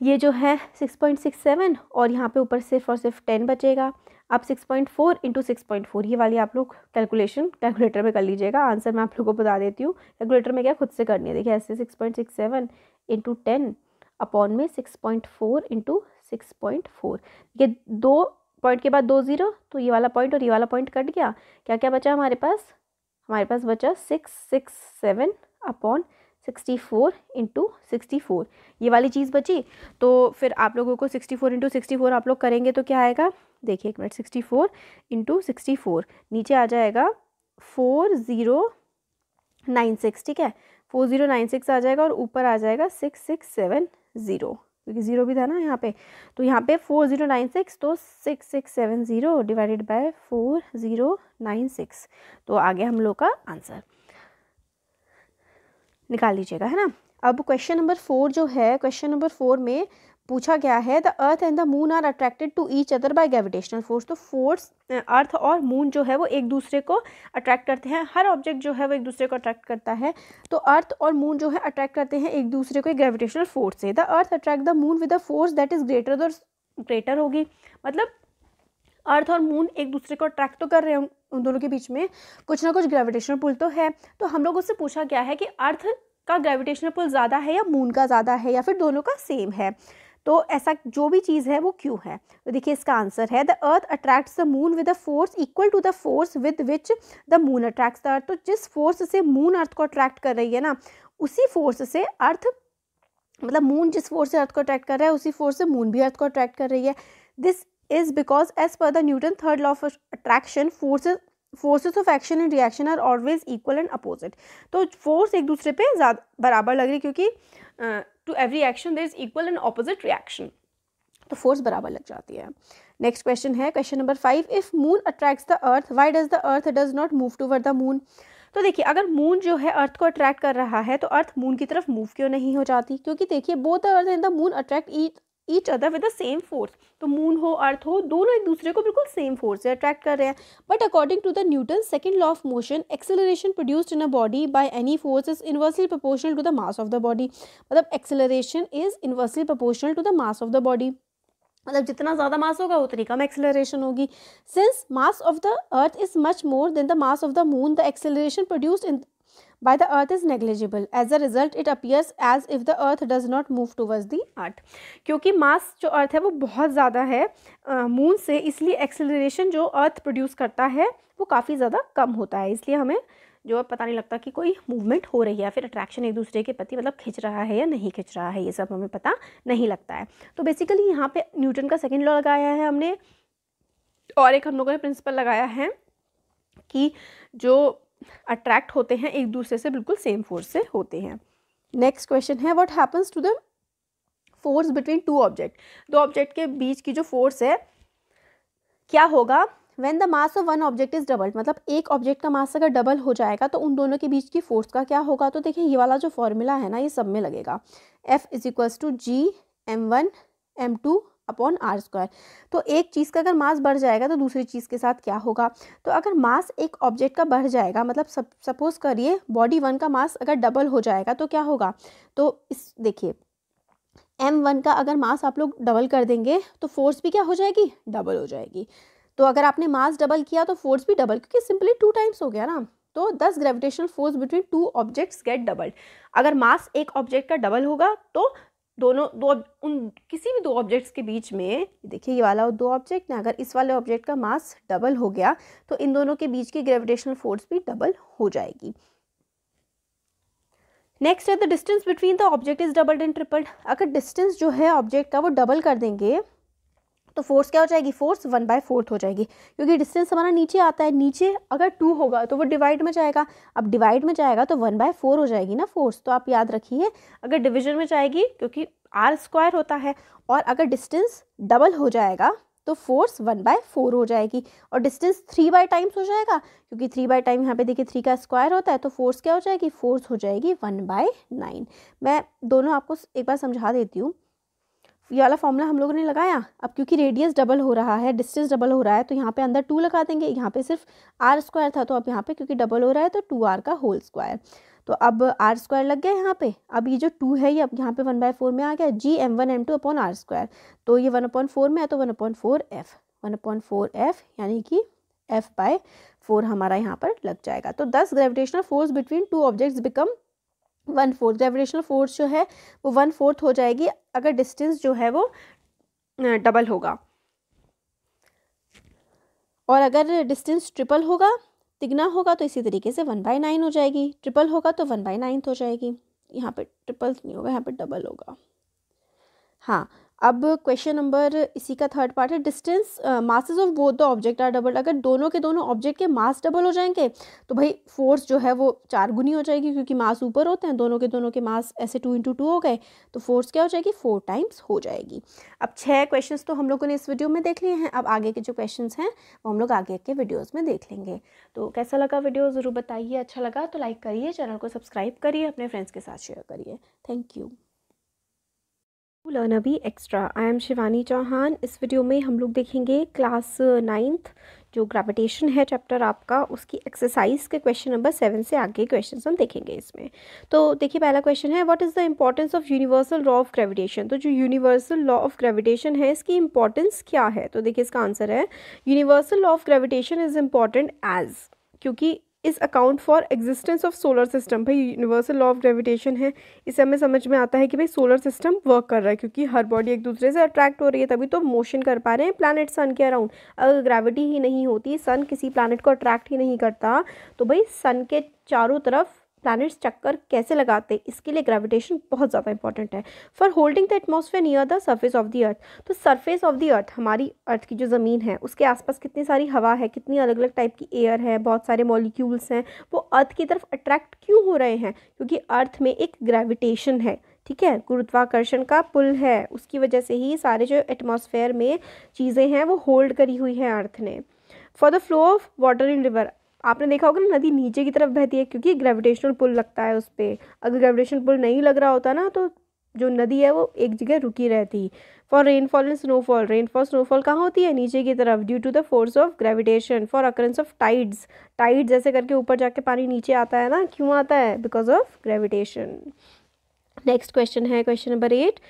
ये जो है 6.67 और यहाँ पे ऊपर सिर्फ और सिर्फ 10 बचेगा अब 6.4 पॉइंट फोर इंटू सिक्स ये वाली आप लोग कैलकुलेशन कैलकुलेटर में कर लीजिएगा आंसर मैं आप लोगों को बता देती हूँ कैलकुलेटर में क्या खुद से करनी है देखिए ऐसे 6.67 point six seven into ten upon में six point four into six ये दो पॉइंट के बाद दो ज़ीरो तो ये वाला पॉइंट और ये वाला पॉइंट कट गया क्या क्या बचा हमारे पास हमारे पास बचा six six seven upon sixty four into sixty four ये वाली चीज़ बची तो फिर आप लोगों को sixty four into sixty four आप लोग करेंगे तो क्या आएगा देखिए एक minute sixty four into sixty four नीचे आ जाएगा फोर ज़ीरो नाइन सिक्स ठीक है फोर ज़ीरो नाइन सिक्स आ जाएगा और ऊपर आ जाएगा सिक्स सिक्स सेवन ज़ीरो क्योंकि ज़ीरो भी था ना यहाँ पे तो यहाँ पे फोर ज़ीरो नाइन सिक्स तो six six seven zero divided by four zero nine six तो आ गया हम लोग का आंसर निकाल लीजिएगा है ना अब क्वेश्चन नंबर फोर जो है क्वेश्चन नंबर फोर में पूछा गया है the earth and the moon are attracted to each other by gravitational force तो फोर्स अर्थ और मून जो है वो एक दूसरे को अट्रैक्ट करते हैं हर ऑब्जेक्ट जो है वो एक दूसरे को अट्रैक्ट करता है तो अर्थ और मून जो है अट्रैक्ट करते हैं एक दूसरे को ग्रेविटेशनल फोर्स से the earth attract the moon with the force that is greater greater होगी मतलब अर्थ और मून एक दूसरे को अट्रैक्ट तो कर रहे हैं उन दोनों के बीच में कुछ ना कुछ ग्रेविटेशनल पुल तो है तो हम लोगों से पूछा गया है कि अर्थ का ग्रेविटेशनल पुल ज़्यादा है या मून का ज़्यादा है या फिर दोनों का सेम है तो ऐसा जो भी चीज़ है वो क्यों है तो देखिए इसका आंसर है the earth attracts the moon with a force equal to the force with which the moon attracts the earth तो जिस फोर्स से मून अर्थ को अट्रैक्ट कर रही है ना उसी फोर्स से अर्थ मतलब मून जिस फोर्स से अर्थ को अट्रैक्ट कर रहा है उसी फोर्स से मून भी अर्थ को अट्रैक्ट कर रही है this is because as per the Newton third law of attraction forces forces of action and reaction are always equal and opposite तो फोर्स एक दूसरे पे ज़्यादा बराबर लग रही क्योंकि to every action there is equal and opposite reaction तो फोर्स बराबर लग जाती है नेक्स्ट क्वेश्चन है question number five if moon attracts the earth why does the earth does not move toward the moon तो देखिए अगर मून जो है अर्थ को अट्रैक्ट कर रहा है तो अर्थ मून की तरफ मूव क्यों नहीं हो जाती क्योंकि देखिए both the earth and the moon attract eat each other with the same force तो मून हो अर्थ हो दोनों एक दूसरे को बिल्कुल सेम फोर्स से अट्रैक्ट कर रहे हैं but according to the Newton second law of motion acceleration produced in a body by any force is inversely proportional to the mass of the body मतलब acceleration is inversely proportional to the mass of the body मतलब जितना ज़्यादा mass होगा उतनी कम acceleration होगी since mass of the earth is much more than the mass of the moon the acceleration produced in by the earth is negligible as a result it appears as if the earth does not move towards the earth क्योंकि मास जो अर्थ है वो बहुत ज़्यादा है moon uh, से इसलिए acceleration जो अर्थ प्रोड्यूस करता है वो काफ़ी ज़्यादा कम होता है इसलिए हमें जो पता नहीं लगता कि कोई मूवमेंट हो रही है फिर अट्रैक्शन एक दूसरे के प्रति मतलब खिंच रहा है या नहीं खिंच रहा है ये सब हमें पता नहीं लगता है तो बेसिकली यहाँ पे न्यूटन का सेकेंड लॉ लगाया है हमने और एक हम लोगों ने प्रिंसिपल लगाया है कि जो अट्रैक्ट होते हैं एक दूसरे से बिल्कुल सेम फोर्स से होते हैं नेक्स्ट क्वेश्चन है what happens to the force between two object दो ऑब्जेक्ट के बीच की जो फोर्स है क्या होगा when the mass of one object is double मतलब एक ऑब्जेक्ट का मास अगर डबल हो जाएगा तो उन दोनों के बीच की फोर्स का क्या होगा तो देखिए ये वाला जो फॉर्मूला है ना ये सब में लगेगा F is equals to G M one M two upon are square तो एक चीज़ का अगर मास बढ़ जाएगा तो दूसरी चीज़ के साथ क्या होगा तो अगर मास एक ऑब्जेक्ट का बढ़ जाएगा मतलब सब सपोज करिए बॉडी वन का मास अगर डबल हो जाएगा तो क्या होगा तो इस देखिए एम वन का अगर मास आप लोग डबल कर देंगे तो फोर्स भी क्या हो जाएगी डबल हो जाएगी तो अगर आपने मास डबल किया तो फोर्स भी डबल क्योंकि सिंपली टू टाइम्स हो गया ना तो thus gravitational force between two objects get doubled अगर मास एक ऑब्जेक्ट का डबल होगा तो दोनों दो उन किसी भी दो ऑब्जेक्ट्स के बीच में देखिए ये वाला दो ऑब्जेक्ट ना अगर इस वाले ऑब्जेक्ट का मास डबल हो गया तो इन दोनों के बीच की ग्रेविटेशनल फोर्स भी डबल हो जाएगी नेक्स्ट है the distance between the object is doubled and tripled अगर डिस्टेंस जो है ऑब्जेक्ट का वो डबल कर देंगे तो फोर्स क्या हो जाएगी फोर्स वन बाय फोर्थ हो जाएगी क्योंकि डिस्टेंस हमारा नीचे आता है नीचे अगर टू होगा तो वो डिवाइड में जाएगा अब डिवाइड में जाएगा तो वन बाय फोर हो जाएगी ना फोर्स तो आप याद रखिए अगर डिविजन में जाएगी क्योंकि आर स्क्वायर होता है और अगर डिस्टेंस डबल हो जाएगा तो फोर्स वन बाय फोर हो जाएगी और डिस्टेंस थ्री बाय टाइम्स हो जाएगा क्योंकि थ्री बाय टाइम यहाँ पे देखिए थ्री का स्क्वायर होता है तो फोर्स क्या हो जाएगी फोर्स हो जाएगी वन बाय नाइन मैं दोनों आपको एक बार समझा देती हूँ ये वाला फॉर्मूला हम लोगों ने लगाया अब क्योंकि रेडियस डबल हो रहा है डिस्टेंस डबल हो रहा है तो यहाँ पे अंदर टू लगा देंगे यहाँ पे सिर्फ आर स्क्वायर था तो अब यहाँ पे क्योंकि डबल हो रहा है तो टू आर का होल स्क्वायर तो अब आर स्क्वायर लग गया यहाँ पे अब ये जो टू है ये अब यहाँ पे वन बाय फोर में आ गया G M one M two upon are square तो ये वन अपॉइंट फोर में है तो one upon four F one upon four F यानी कि एफ बाय फोर हमारा यहाँ पर लग जाएगा तो thus gravitational force between two objects become one fourth gravitational force जो है वो वन फोर्थ हो जाएगी अगर डिस्टेंस जो है वो डबल होगा और अगर डिस्टेंस ट्रिपल होगा तिगना होगा तो इसी तरीके से वन बाई नाइन हो जाएगी ट्रिपल होगा तो वन बाई नाइन्थ हो जाएगी यहाँ पे ट्रिपल नहीं होगा यहाँ पे डबल होगा हाँ अब क्वेश्चन नंबर इसी का थर्ड पार्ट है distance masses of both the object are double अगर दोनों के दोनों ऑब्जेक्ट के मास डबल हो जाएंगे तो भाई फोर्स जो है वो चार गुनी हो जाएगी क्योंकि मास ऊपर होते हैं दोनों के दोनों के मास ऐसे टू इंटू टू हो गए तो फोर्स क्या हो जाएगी फोर टाइम्स हो जाएगी अब छः क्वेश्चन तो हम लोगों ने इस वीडियो में देख लिए हैं अब आगे के जो क्वेश्चन हैं वो हम लोग आगे के वीडियोज़ में देख लेंगे तो कैसा लगा वीडियो ज़रूर बताइए अच्छा लगा तो लाइक करिए चैनल को सब्सक्राइब करिए अपने फ्रेंड्स के साथ शेयर करिए थैंक यू लर्न अभी extra I am Shivani Chauhan इस वीडियो में हम लोग देखेंगे क्लास नाइन्थ जो ग्रेविटेशन है चैप्टर आपका उसकी एक्सरसाइज के क्वेश्चन नंबर सेवन से आगे क्वेश्चन हम देखेंगे इसमें तो देखिए पहला क्वेश्चन है what is the importance of universal law of gravitation तो जो यूनिवर्सल लॉ ऑफ ग्रेविटेशन है इसकी इंपॉर्टेंस क्या है तो देखिए इसका आंसर है universal law of gravitation is important as क्योंकि is account for existence of solar system भाई यूनिवर्सल लॉ ऑफ ग्रेविटेशन है इससे हमें समझ में आता है कि भाई सोलर सिस्टम वर्क कर रहा है क्योंकि हर बॉडी एक दूसरे से अट्रैक्ट हो रही है तभी तो मोशन कर पा रहे हैं प्लानट सन के अराउंड अगर ग्रेविटी ही नहीं होती सन किसी प्लानट को अट्रैक्ट ही नहीं करता तो भाई सन के चारों तरफ प्लैनेट्स चक्कर कैसे लगाते इसके लिए ग्रेविटेशन बहुत ज़्यादा इंपॉर्टेंट है for holding the atmosphere near the surface of the earth तो सर्फेस ऑफ द अर्थ हमारी अर्थ की जो ज़मीन है उसके आसपास कितनी सारी हवा है कितनी अलग अलग टाइप की एयर है बहुत सारे मॉलिक्यूल्स हैं वो अर्थ की तरफ अट्रैक्ट क्यों हो रहे हैं क्योंकि अर्थ में एक ग्रेविटेशन है ठीक है गुरुत्वाकर्षण का पुल है उसकी वजह से ही सारे जो एटमॉस्फेयर में चीज़ें हैं वो होल्ड करी हुई हैं अर्थ ने for the flow of water in river आपने देखा होगा ना नदी नीचे की तरफ बहती है क्योंकि ग्रेविटेशनल पुल लगता है उस पर अगर ग्रेविटेशनल पुल नहीं लग रहा होता ना तो जो नदी है वो एक जगह रुकी रहती for rainfall and snowfall rainfall snowfall कहाँ होती है नीचे की तरफ due to the force of gravitation for occurrence of tides tides जैसे करके ऊपर जाके पानी नीचे आता है ना क्यों आता है because of gravitation next question है question number eight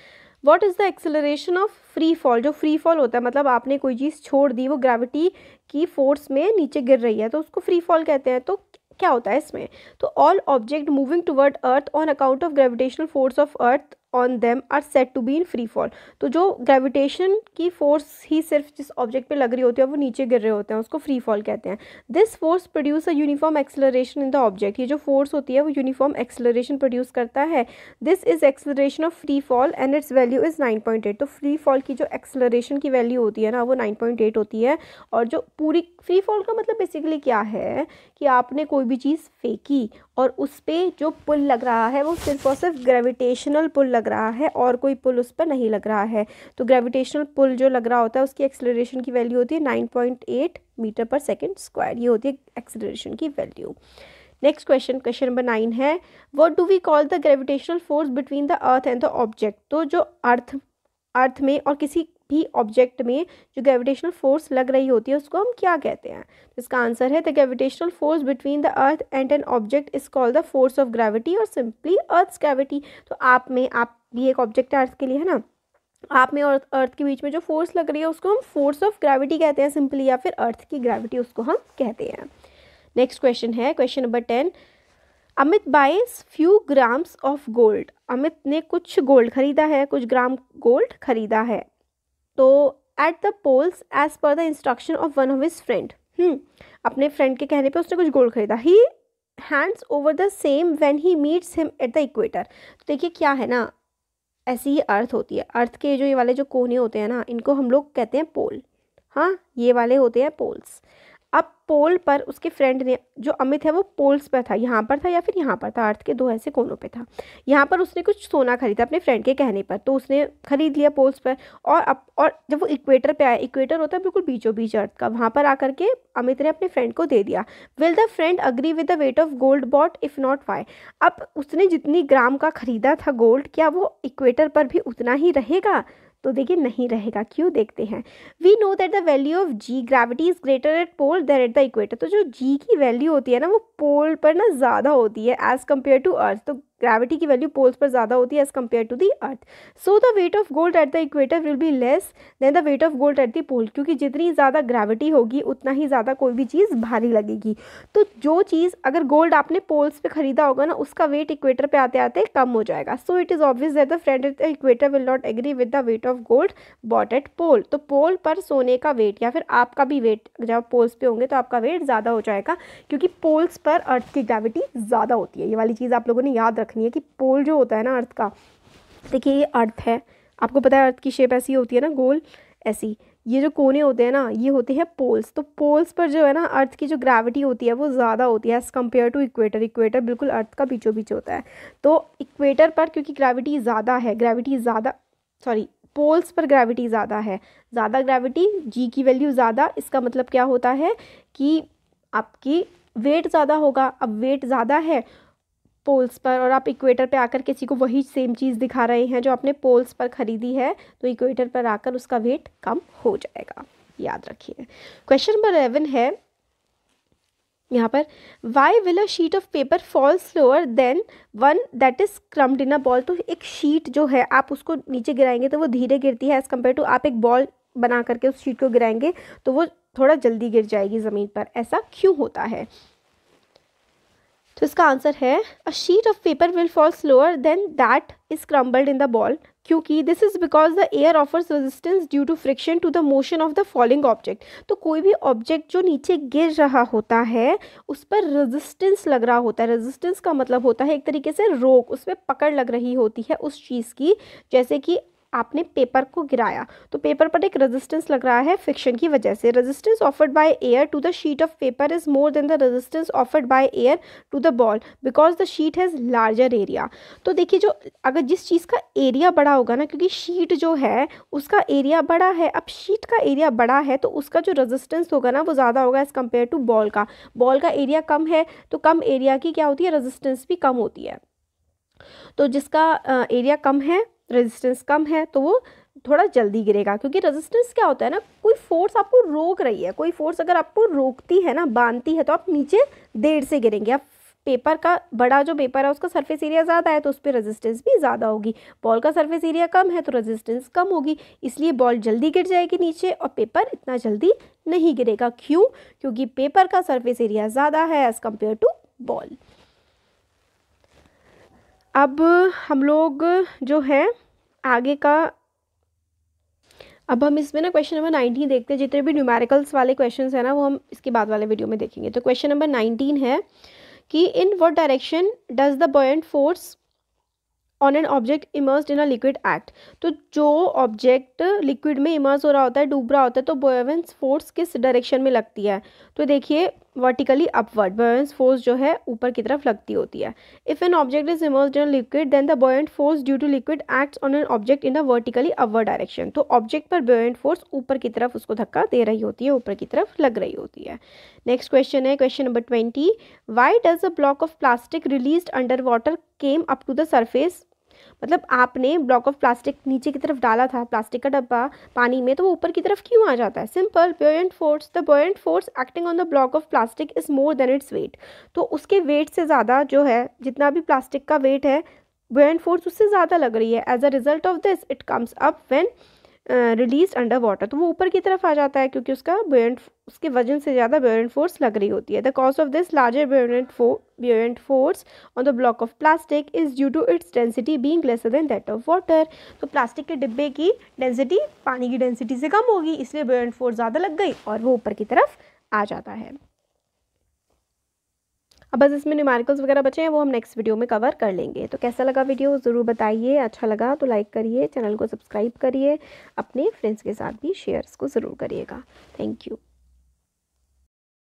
what is the acceleration of free fall जो फ्री फॉल होता है मतलब आपने कोई चीज़ छोड़ दी वो ग्रेविटी की फोर्स में नीचे गिर रही है तो उसको फ्री फॉल कहते हैं तो क्या होता है इसमें तो all object moving toward earth on account of gravitational force of earth on them are set to be in free fall तो जो ग्रेविटेशन की फोर्स ही सिर्फ जिस ऑब्जेक्ट पे लग रही होती है वो नीचे गिर रहे होते हैं उसको फ्री फॉल कहते हैं this force produce a uniform acceleration in the object ये जो फोर्स होती है वो यूनिफॉर्म एक्सलरेशन प्रोड्यूस करता है this is acceleration of free fall and its value is nine point eight तो फ्री फॉल की जो एक्सलरेशन की वैल्यू होती है ना वो नाइन पॉइंट एट होती है और जो पूरी फ्री फॉल का मतलब बेसिकली क्या है कि आपने कोई भी चीज़ फेंकी और उस पर जो पुल लग रहा है वो सिर्फ और सिर्फ ग्रेविटेशनल पुल लग रहा है और कोई पुल उस पर नहीं लग रहा है तो ग्रेविटेशनल पुल जो लग रहा होता है उसकी एक्सलरेशन की वैल्यू होती है nine point eight metre per second square ये होती है एक्सलरेशन की value next question question number nine है what do we call the gravitational force between the earth and the object तो जो अर्थ अर्थ में और किसी भी ऑब्जेक्ट में जो ग्रेविटेशनल फोर्स लग रही होती है उसको हम क्या कहते हैं तो इसका आंसर है the gravitational force between the earth and an object is called the force of gravity और सिंपली अर्थ ग्रेविटी तो आप में आप भी एक ऑब्जेक्ट है अर्थ के लिए है ना आप में और अर्थ के बीच में जो फोर्स लग रही है उसको हम फोर्स ऑफ ग्रेविटी कहते हैं सिंपली या फिर अर्थ की ग्रेविटी उसको हम कहते हैं नेक्स्ट क्वेश्चन है question number ten Amit buys few grams of gold Amit ने कुछ गोल्ड खरीदा है कुछ ग्राम गोल्ड खरीदा है तो at the poles as per the instruction of one of his friend अपने फ्रेंड के कहने पर उसने कुछ गोल्ड खरीदा he hands over the same when he meets him at the equator तो देखिए क्या है ना ऐसी ही अर्थ होती है अर्थ के जो ये वाले जो कोने होते हैं ना इनको हम लोग कहते हैं पोल हाँ ये वाले होते हैं पोल्स अब पोल पर उसके फ्रेंड ने जो अमित है वो पोल्स पर था यहाँ पर था या फिर यहाँ पर था अर्थ के दो ऐसे कोनों पे था यहाँ पर उसने कुछ सोना खरीदा अपने फ्रेंड के कहने पर तो उसने खरीद लिया पोल्स पर और अब और जब वो इक्वेटर पे आया इक्वेटर होता है बिल्कुल बीचों बीच अर्थ का वहाँ पर आकर के अमित ने अपने फ्रेंड को दे दिया will the friend agree with the weight of gold bought if not why अब उसने जितनी ग्राम का खरीदा था गोल्ड क्या वो इक्वेटर पर भी उतना ही रहेगा तो देखिए नहीं रहेगा क्यों देखते हैं we know that the value of G gravity is greater at pole there at the equator तो जो जी की वैल्यू होती है ना वो पोल पर ना ज़्यादा होती है एज़ कम्पेयर टू अर्थ तो ग्रेविटी की वैल्यू पोल्स पर ज़्यादा होती है as compare to the earth so the weight of gold at the equator will be less than the weight of gold at the pole क्योंकि जितनी ज़्यादा gravity होगी उतना ही ज़्यादा कोई भी चीज़ भारी लगेगी तो जो चीज़ अगर गोल्ड आपने पोल्स पर ख़रीदा होगा ना उसका वेट इक्वेटर पर आते आते कम हो जाएगा so it is obvious that the friend at the equator will not agree with the weight of gold bought at pole तो पोल पर सोने का वेट या फिर आपका भी वेट जब पोल्स पर होंगे तो आपका वेट ज़्यादा हो जाएगा क्योंकि पोल्स पर अर्थ की ग्रेविटी ज़्यादा होती है ये वाली चीज़ आप लोगों ने याद रख रखनी है कि पोल जो होता है ना अर्थ का देखिए ये अर्थ है आपको पता है अर्थ की शेप ऐसी होती है ना गोल ऐसी ये जो कोने होते हैं ना ये होते हैं पोल्स तो पोल्स पर जो है ना अर्थ की जो ग्रेविटी होती है वो ज़्यादा होती है as compare to equator equator बिल्कुल अर्थ का बीचों बीच होता है तो इक्वेटर पर क्योंकि ग्रेविटी ज़्यादा है ग्रेविटी ज़्यादा सॉरी पोल्स पर ग्रेविटी ज़्यादा है ज़्यादा ग्रेविटी जी की वैल्यू ज़्यादा इसका मतलब क्या होता है कि आपकी वेट ज़्यादा होगा अब वेट ज़्यादा है पोल्स पर और आप इक्वेटर पे आकर किसी को वही सेम चीज़ दिखा रहे हैं जो आपने पोल्स पर ख़रीदी है तो इक्वेटर पर आकर उसका वेट कम हो जाएगा याद रखिए क्वेश्चन नंबर एलेवन है यहाँ पर why will a sheet of paper fall slower than one that is crumpled in a ball तो एक शीट जो है आप उसको नीचे गिराएंगे तो वो धीरे गिरती है एज़ कम्पेयर टू आप एक बॉल बना करके उस शीट को गिराएंगे तो वो थोड़ा जल्दी गिर जाएगी ज़मीन पर ऐसा क्यों होता है तो इसका आंसर है a sheet of paper will fall slower than that is crumbled in the ball क्योंकि this is because the air offers resistance due to friction to the motion of the falling object तो कोई भी object जो नीचे गिर रहा होता है उस पर रेजिस्टेंस लग रहा होता है रेजिस्टेंस का मतलब होता है एक तरीके से रोक उस पर पकड़ लग रही होती है उस चीज़ की जैसे कि आपने पेपर को गिराया तो पेपर पर एक रेजिस्टेंस लग रहा है फ्रिक्शन की वजह से resistance offered by air to the sheet of paper is more than the resistance offered by air to the ball because the sheet has larger area तो देखिए जो अगर जिस चीज़ का एरिया बड़ा होगा ना क्योंकि शीट जो है उसका एरिया बड़ा है अब शीट का एरिया बड़ा है तो उसका जो रेजिस्टेंस होगा ना वो ज़्यादा होगा एज़ कम्पेयर टू बॉल का बॉल का एरिया कम है तो कम एरिया की क्या होती है रेजिस्टेंस भी कम होती है तो जिसका एरिया कम है रेजिस्टेंस कम है तो वो थोड़ा जल्दी गिरेगा क्योंकि रेजिस्टेंस क्या होता है ना कोई फोर्स आपको रोक रही है कोई फोर्स अगर आपको रोकती है ना बांधती है तो आप नीचे देर से गिरेंगे आप पेपर का बड़ा जो पेपर है उसका सरफेस एरिया ज़्यादा है तो उस पर रेजिस्टेंस भी ज़्यादा होगी बॉल का सरफेस एरिया कम है तो रेजिस्टेंस कम होगी इसलिए बॉल जल्दी गिर जाएगी नीचे और पेपर इतना जल्दी नहीं गिरेगा क्यों क्योंकि पेपर का सरफेस एरिया ज़्यादा है एज़ कम्पेयर टू बॉल अब हम लोग जो है आगे का अब हम इसमें ना क्वेश्चन नंबर नाइनटीन देखते हैं जितने भी न्यूमेरिकल्स वाले क्वेश्चन हैं ना वो हम इसके बाद वाले वीडियो में देखेंगे तो क्वेश्चन नंबर नाइनटीन है कि in what direction does the buoyant force on an object immerse in a liquid act तो जो ऑब्जेक्ट लिक्विड में इमर्स हो रहा होता है डूब रहा होता है तो बोयवेंस फोर्स किस डायरेक्शन में लगती है तो देखिए वर्टिकली अपवर्ड बोयवेंस फोर्स जो है ऊपर की तरफ लगती होती है if an object is immerse in liquid then the buoyant force due to liquid acts on an object in the vertically upward direction तो ऑब्जेक्ट पर बोएंट फोर्स ऊपर की तरफ उसको धक्का दे रही होती है ऊपर की तरफ लग रही होती है नेक्स्ट क्वेश्चन है question number twenty why does a block of plastic release under water came up to the surface मतलब आपने ब्लॉक ऑफ प्लास्टिक नीचे की तरफ डाला था प्लास्टिक का डब्बा पानी में तो वो ऊपर की तरफ क्यों आ जाता है simple buoyant force the buoyant force acting on the block of plastic is more than its weight तो उसके वेट से ज़्यादा जो है जितना भी प्लास्टिक का वेट है बोयंट फोर्स उससे ज़्यादा लग रही है as a result of this it comes up when release under water तो वो ऊपर की तरफ आ जाता है क्योंकि उसका ब्योरेंट उसके वजन से ज़्यादा ब्योरेंट फोर्स लग रही होती है the cause of this larger buoyant for buoyant force on the block of plastic is due to its density being lesser than that of water तो प्लास्टिक के डिब्बे की डेंसिटी पानी की डेंसिटी से कम होगी इसलिए ब्योरेंट फोर्स ज़्यादा लग गई और वो ऊपर की तरफ आ जाता है अब बस इसमें न्यूमेरिकल्स वगैरह बचे हैं वो हम नेक्स्ट वीडियो में कवर कर लेंगे तो कैसा लगा वीडियो ज़रूर बताइए अच्छा लगा तो लाइक करिए चैनल को सब्सक्राइब करिए अपने फ्रेंड्स के साथ भी शेयर्स को ज़रूर करिएगा थैंक यू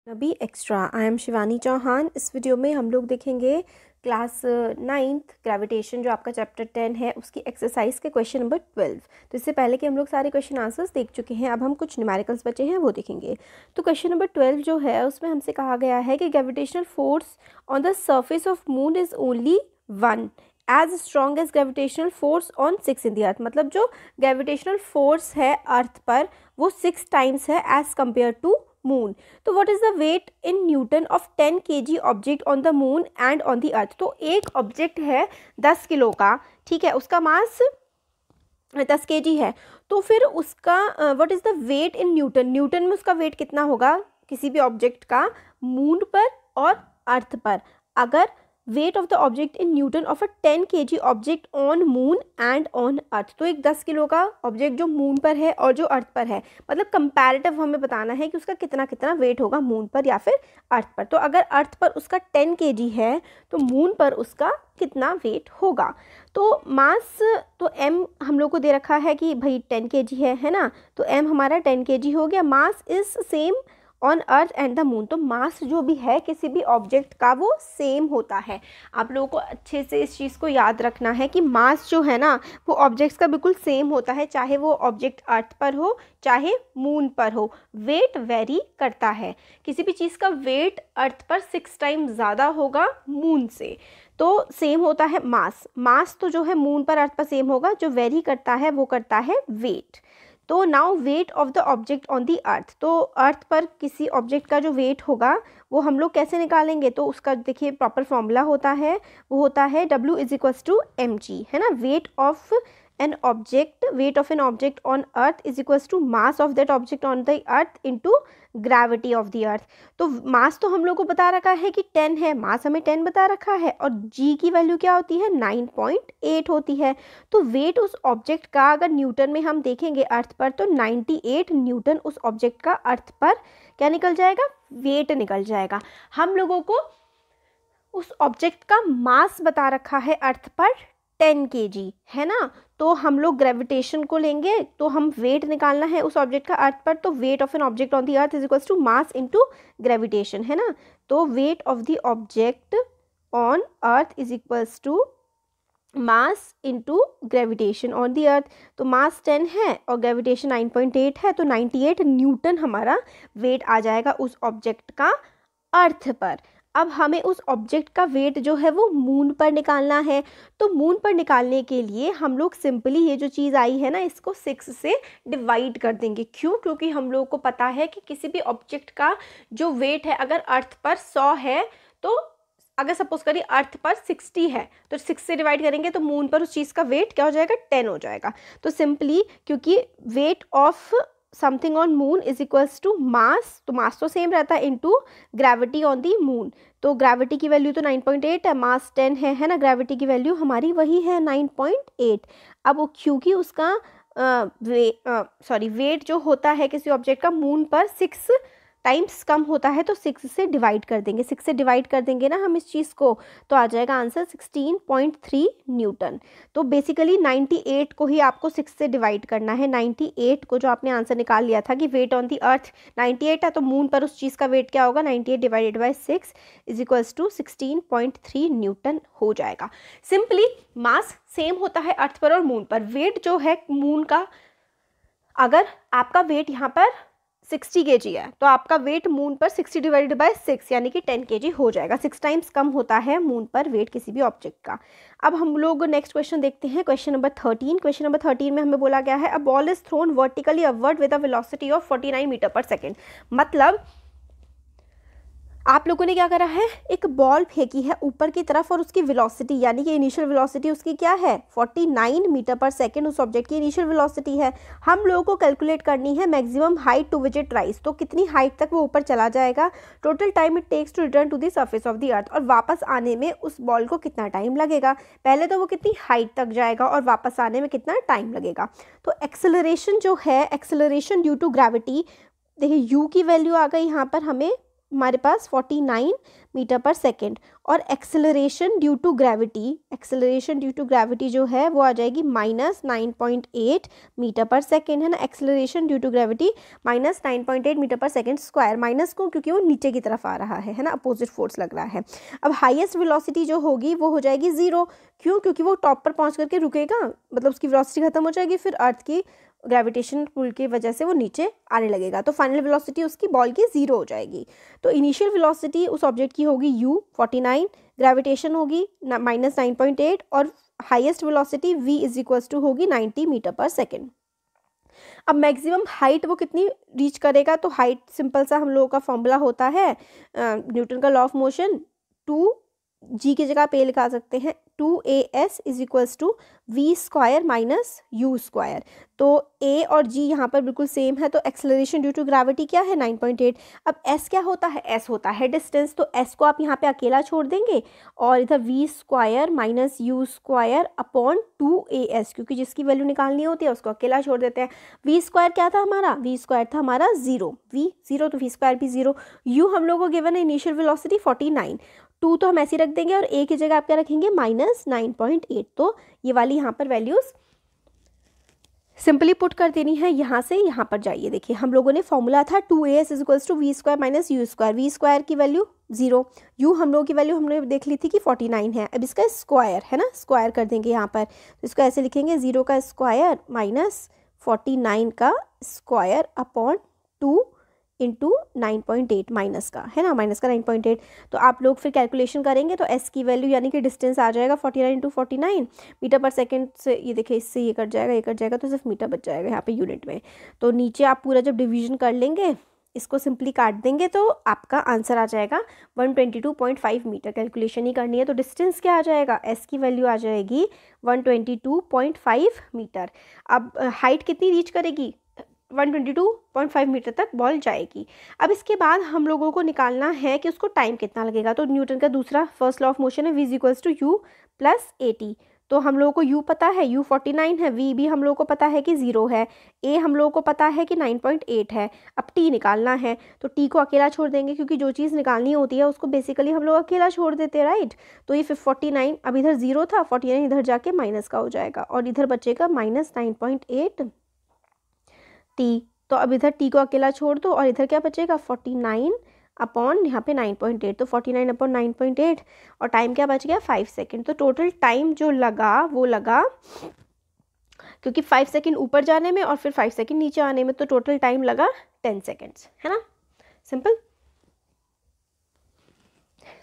नबी extra I am Shivani Chauhan इस वीडियो में हम लोग देखेंगे क्लास नाइन्थ ग्रेविटेशन जो आपका चैप्टर टेन है उसकी एक्सरसाइज के क्वेश्चन नंबर ट्वेल्व तो इससे पहले कि हम लोग सारे क्वेश्चन आंसर्स देख चुके हैं अब हम कुछ न्यूमेरिकल्स बचे हैं वो देखेंगे तो क्वेश्चन नंबर ट्वेल्व जो है उसमें हमसे कहा गया है कि gravitational force on the surface of moon is only one as strong as gravitational force on six in the earth मतलब जो ग्रेविटेशनल फोर्स है अर्थ पर वो सिक्स टाइम्स है एज कम्पेयर टू मून तो is the weight in newton of ten 10 g object on the moon and on the earth तो एक object है 10 किलो का ठीक है उसका मास दस के जी है तो फिर उसका what is the weight in newton newton में उसका वेट कितना होगा किसी भी ऑब्जेक्ट का मून पर और अर्थ पर अगर weight of the object in newton of a ten k g object on moon and on earth तो एक दस किलो का ऑब्जेक्ट जो मून पर है और जो अर्थ पर है मतलब कंपेरेटिव हमें बताना है कि उसका कितना कितना वेट होगा मून पर या फिर अर्थ पर तो अगर अर्थ पर उसका टेन के जी है तो मून पर उसका कितना वेट होगा तो मास तो एम हम लोग को दे रखा है कि भाई टेन के जी है है ना तो एम हमारा टेन के जी हो गया mass is same on earth and the moon तो मास जो भी है किसी भी ऑब्जेक्ट का वो सेम होता है आप लोगों को अच्छे से इस चीज़ को याद रखना है कि मास जो है ना वो ऑब्जेक्ट्स का बिल्कुल सेम होता है चाहे वो ऑब्जेक्ट अर्थ पर हो चाहे मून पर हो वेट वेरी करता है किसी भी चीज़ का वेट अर्थ पर सिक्स टाइम ज़्यादा होगा मून से तो सेम होता है मास मास तो जो है मून पर अर्थ पर सेम होगा जो वेरी करता है वो करता है वेट तो now weight of the object on the earth तो अर्थ पर किसी ऑब्जेक्ट का जो वेट होगा वो हम लोग कैसे निकालेंगे तो उसका देखिए प्रॉपर फॉर्मूला होता है वो होता है W is equals to M G है ना weight of an object weight of an object on earth is equals to mass of that object on the earth into gravity of the earth तो mass तो हम लोग को बता रखा है कि टेन है मास हमें टेन बता रखा है और जी की वैल्यू क्या होती है नाइन पॉइंट एट होती है तो वेट उस ऑब्जेक्ट का अगर न्यूटन में हम देखेंगे अर्थ पर तो नाइन्टी एट न्यूटन उस ऑब्जेक्ट का अर्थ पर क्या निकल जाएगा वेट निकल जाएगा हम लोगों को उस ऑब्जेक्ट का मास बता रखा है अर्थ पर टेन के जी है ना तो हम लोग ग्रेविटेशन को लेंगे तो हम वेट निकालना है उस ऑब्जेक्ट का अर्थ पर तो weight of an object on the earth is equals to mass into gravitation है ना तो weight of the object on earth is equals to mass into gravitation on the earth तो मास टेन है और gravitation nine point eight है तो ninety eight newton हमारा weight आ जाएगा उस ऑब्जेक्ट का अर्थ पर अब हमें उस ऑब्जेक्ट का वेट जो है वो मून पर निकालना है तो मून पर निकालने के लिए हम लोग सिंपली ये जो चीज़ आई है ना इसको सिक्स से डिवाइड कर देंगे क्यों क्योंकि हम लोगों को पता है कि किसी भी ऑब्जेक्ट का जो वेट है अगर अर्थ पर सौ है तो अगर सपोज करिए अर्थ पर सिक्सटी है तो सिक्स से डिवाइड करेंगे तो मून पर उस चीज़ का वेट क्या हो जाएगा टेन हो जाएगा तो सिंपली क्योंकि weight of something on moon is equals to mass तो मास तो सेम रहता है into gravity on the moon तो ग्रेविटी की वैल्यू तो 9.8 है मास 10 है है ना ग्रेविटी की वैल्यू हमारी वही है 9.8 अब वो क्योंकि उसका सॉरी वे, वेट जो होता है किसी ऑब्जेक्ट का मून पर सिक्स टाइम्स कम होता है तो सिक्स से डिवाइड कर देंगे सिक्स से डिवाइड कर देंगे ना हम इस चीज़ को तो आ जाएगा answer sixteen point three newton तो बेसिकली नाइन्टी एट को ही आपको सिक्स से डिवाइड करना है नाइन्टी एट को जो आपने आंसर निकाल लिया था कि weight on the earth ninety eight है तो मून पर उस चीज़ का वेट क्या होगा ninety eight divided by six is equals to sixteen point three newton हो जाएगा सिंपली मास सेम होता है अर्थ पर और मून पर वेट जो है मून का अगर आपका वेट यहाँ पर सिक्सटी के जी है तो आपका वेट मून पर सिक्सटी डिवाइडेड बाय सिक्स यानी कि टेन के जी हो जाएगा सिक्स टाइम्स कम होता है मून पर वेट किसी भी ऑब्जेक्ट का अब हम लोग नेक्स्ट क्वेश्चन देखते हैं question number thirteen question number thirteen में हमें बोला गया है a ball is thrown vertically upward with a velocity of forty nine metre per second मतलब आप लोगों ने क्या करा है एक बॉल फेंकी है ऊपर की तरफ और उसकी वेलोसिटी यानी कि इनिशियल वेलोसिटी उसकी क्या है 49 मीटर पर सेकंड उस ऑब्जेक्ट की इनिशियल वेलोसिटी है हम लोगों को कैलकुलेट करनी है maximum height to which it rise तो कितनी हाइट तक वो ऊपर चला जाएगा total time it takes to return to the surface of the earth और वापस आने में उस बॉल को कितना टाइम लगेगा पहले तो वो कितनी हाइट तक जाएगा और वापस आने में कितना टाइम लगेगा तो एक्सेलरेशन जो है एक्सेलरेशन ड्यू टू ग्रेविटी देखिए u की वैल्यू आ गई यहाँ पर हमें हमारे पास 49 मीटर पर सेकेंड और acceleration due to gravity acceleration due to gravity जो है वो आ जाएगी minus nine point eight metre per second है ना acceleration due to gravity minus nine point eight metre per second square minus को क्योंकि वो नीचे की तरफ आ रहा है है ना अपोजिट फोर्स लग रहा है अब हाइएस्ट विलोसिटी जो होगी वो हो जाएगी ज़ीरो क्यों क्योंकि वो टॉप पर पहुँच करके रुकेगा मतलब उसकी विलोसिटी खत्म हो जाएगी फिर अर्थ की ग्रेविटेशन पुल की वजह से वो नीचे आने लगेगा तो फाइनल वेलोसिटी उसकी बॉल की ज़ीरो हो जाएगी तो इनिशियल वेलोसिटी उस ऑब्जेक्ट की होगी यू फोर्टी नाइन ग्रेविटेशन होगी माइनस नाइन पॉइंट एट और highest velocity v is equal to होगी नाइन्टी मीटर पर सेकेंड अब मैक्सिमम हाइट वो कितनी रीच करेगा तो हाइट सिंपल सा हम लोगों का फॉर्मूला होता है न्यूटन का law of motion two g की जगह पे लिखा सकते हैं two a s is equals to v square minus u square तो ए और जी यहाँ पर बिल्कुल सेम है तो एक्सेलरेशन ड्यू टू ग्रेविटी क्या है 9.8 अब एस क्या होता है एस होता है डिस्टेंस तो एस को आप यहाँ पे अकेला छोड़ देंगे और इधर v square minus u square upon two a s क्योंकि जिसकी वैल्यू निकालनी होती है उसको अकेला छोड़ देते हैं वी स्क्वायर क्या था हमारा वी स्क्वायर था हमारा जीरो वी जीरो तो वी स्क्वायर भी जीरो यू हम लोग को गिवन है इनिशियल वेलोसिटी 49 टू तो हम ऐसे रख देंगे और ए की जगह आप क्या रखेंगे माइनस नाइन पॉइंट एट तो ये वाली यहाँ पर वैल्यूज़ सिंपली पुट कर देनी है यहाँ से यहाँ पर जाइए देखिए हम लोगों ने फॉर्मूला था two a s is equals to v square minus u square v square की वैल्यू जीरो यू हम लोगों की वैल्यू हमने देख ली थी कि फोर्टी नाइन है अब इसका स्क्वायर है ना स्क्वायर कर देंगे यहाँ पर तो इसको ऐसे लिखेंगे जीरो का स्क्वायर माइनस फोर्टी नाइन का square upon two into nine point eight minus का है ना माइनस का नाइन पॉइंट एट तो आप लोग फिर कैलकुलेशन करेंगे तो एस की वैल्यू यानी कि डिस्टेंस आ जाएगा forty nine into forty nine metre per second से ये देखिए इससे ये कट जाएगा ये कट जाएगा तो सिर्फ मीटर बच जाएगा यहाँ पे यूनिट में तो नीचे आप पूरा जब डिवीजन कर लेंगे इसको सिंपली काट देंगे तो आपका आंसर आ जाएगा one twenty two point five metre calculation ही करनी है तो डिस्टेंस क्या आ जाएगा एस की वैल्यू आ जाएगी one twenty two point five metre अब हाइट uh, कितनी रीच करेगी 122.5 मीटर तक बॉल जाएगी अब इसके बाद हम लोगों को निकालना है कि उसको टाइम कितना लगेगा तो न्यूटन का दूसरा फर्स्ट लॉ ऑफ मोशन है v two u plus t तो हम लोगों को u पता है u 49 है v भी हम लोगों को पता है कि ज़ीरो है a हम लोगों को पता है कि 9.8 है अब t निकालना है तो t को अकेला छोड़ देंगे क्योंकि जो चीज़ निकालनी होती है उसको बेसिकली हम लोग अकेला छोड़ देते हैं राइट तो ये फिर फोर्टी नाइन अब इधर ज़ीरो था फोर्टी नाइन इधर जाके माइनस का हो जाएगा और इधर बचेगा minus nine point eight t तो अब इधर टी को अकेला छोड़ दो और इधर क्या बचेगा फोर्टी नाइन अपॉन यहाँ पे नाइन पॉइंट एट तो forty nine upon nine point eight और टाइम क्या बच गया फाइव सेकेंड तो टोटल टाइम जो लगा वो लगा क्योंकि फाइव सेकेंड ऊपर जाने में और फिर फाइव सेकेंड नीचे आने में तो टोटल टाइम लगा टेन सेकेंड्स है ना सिंपल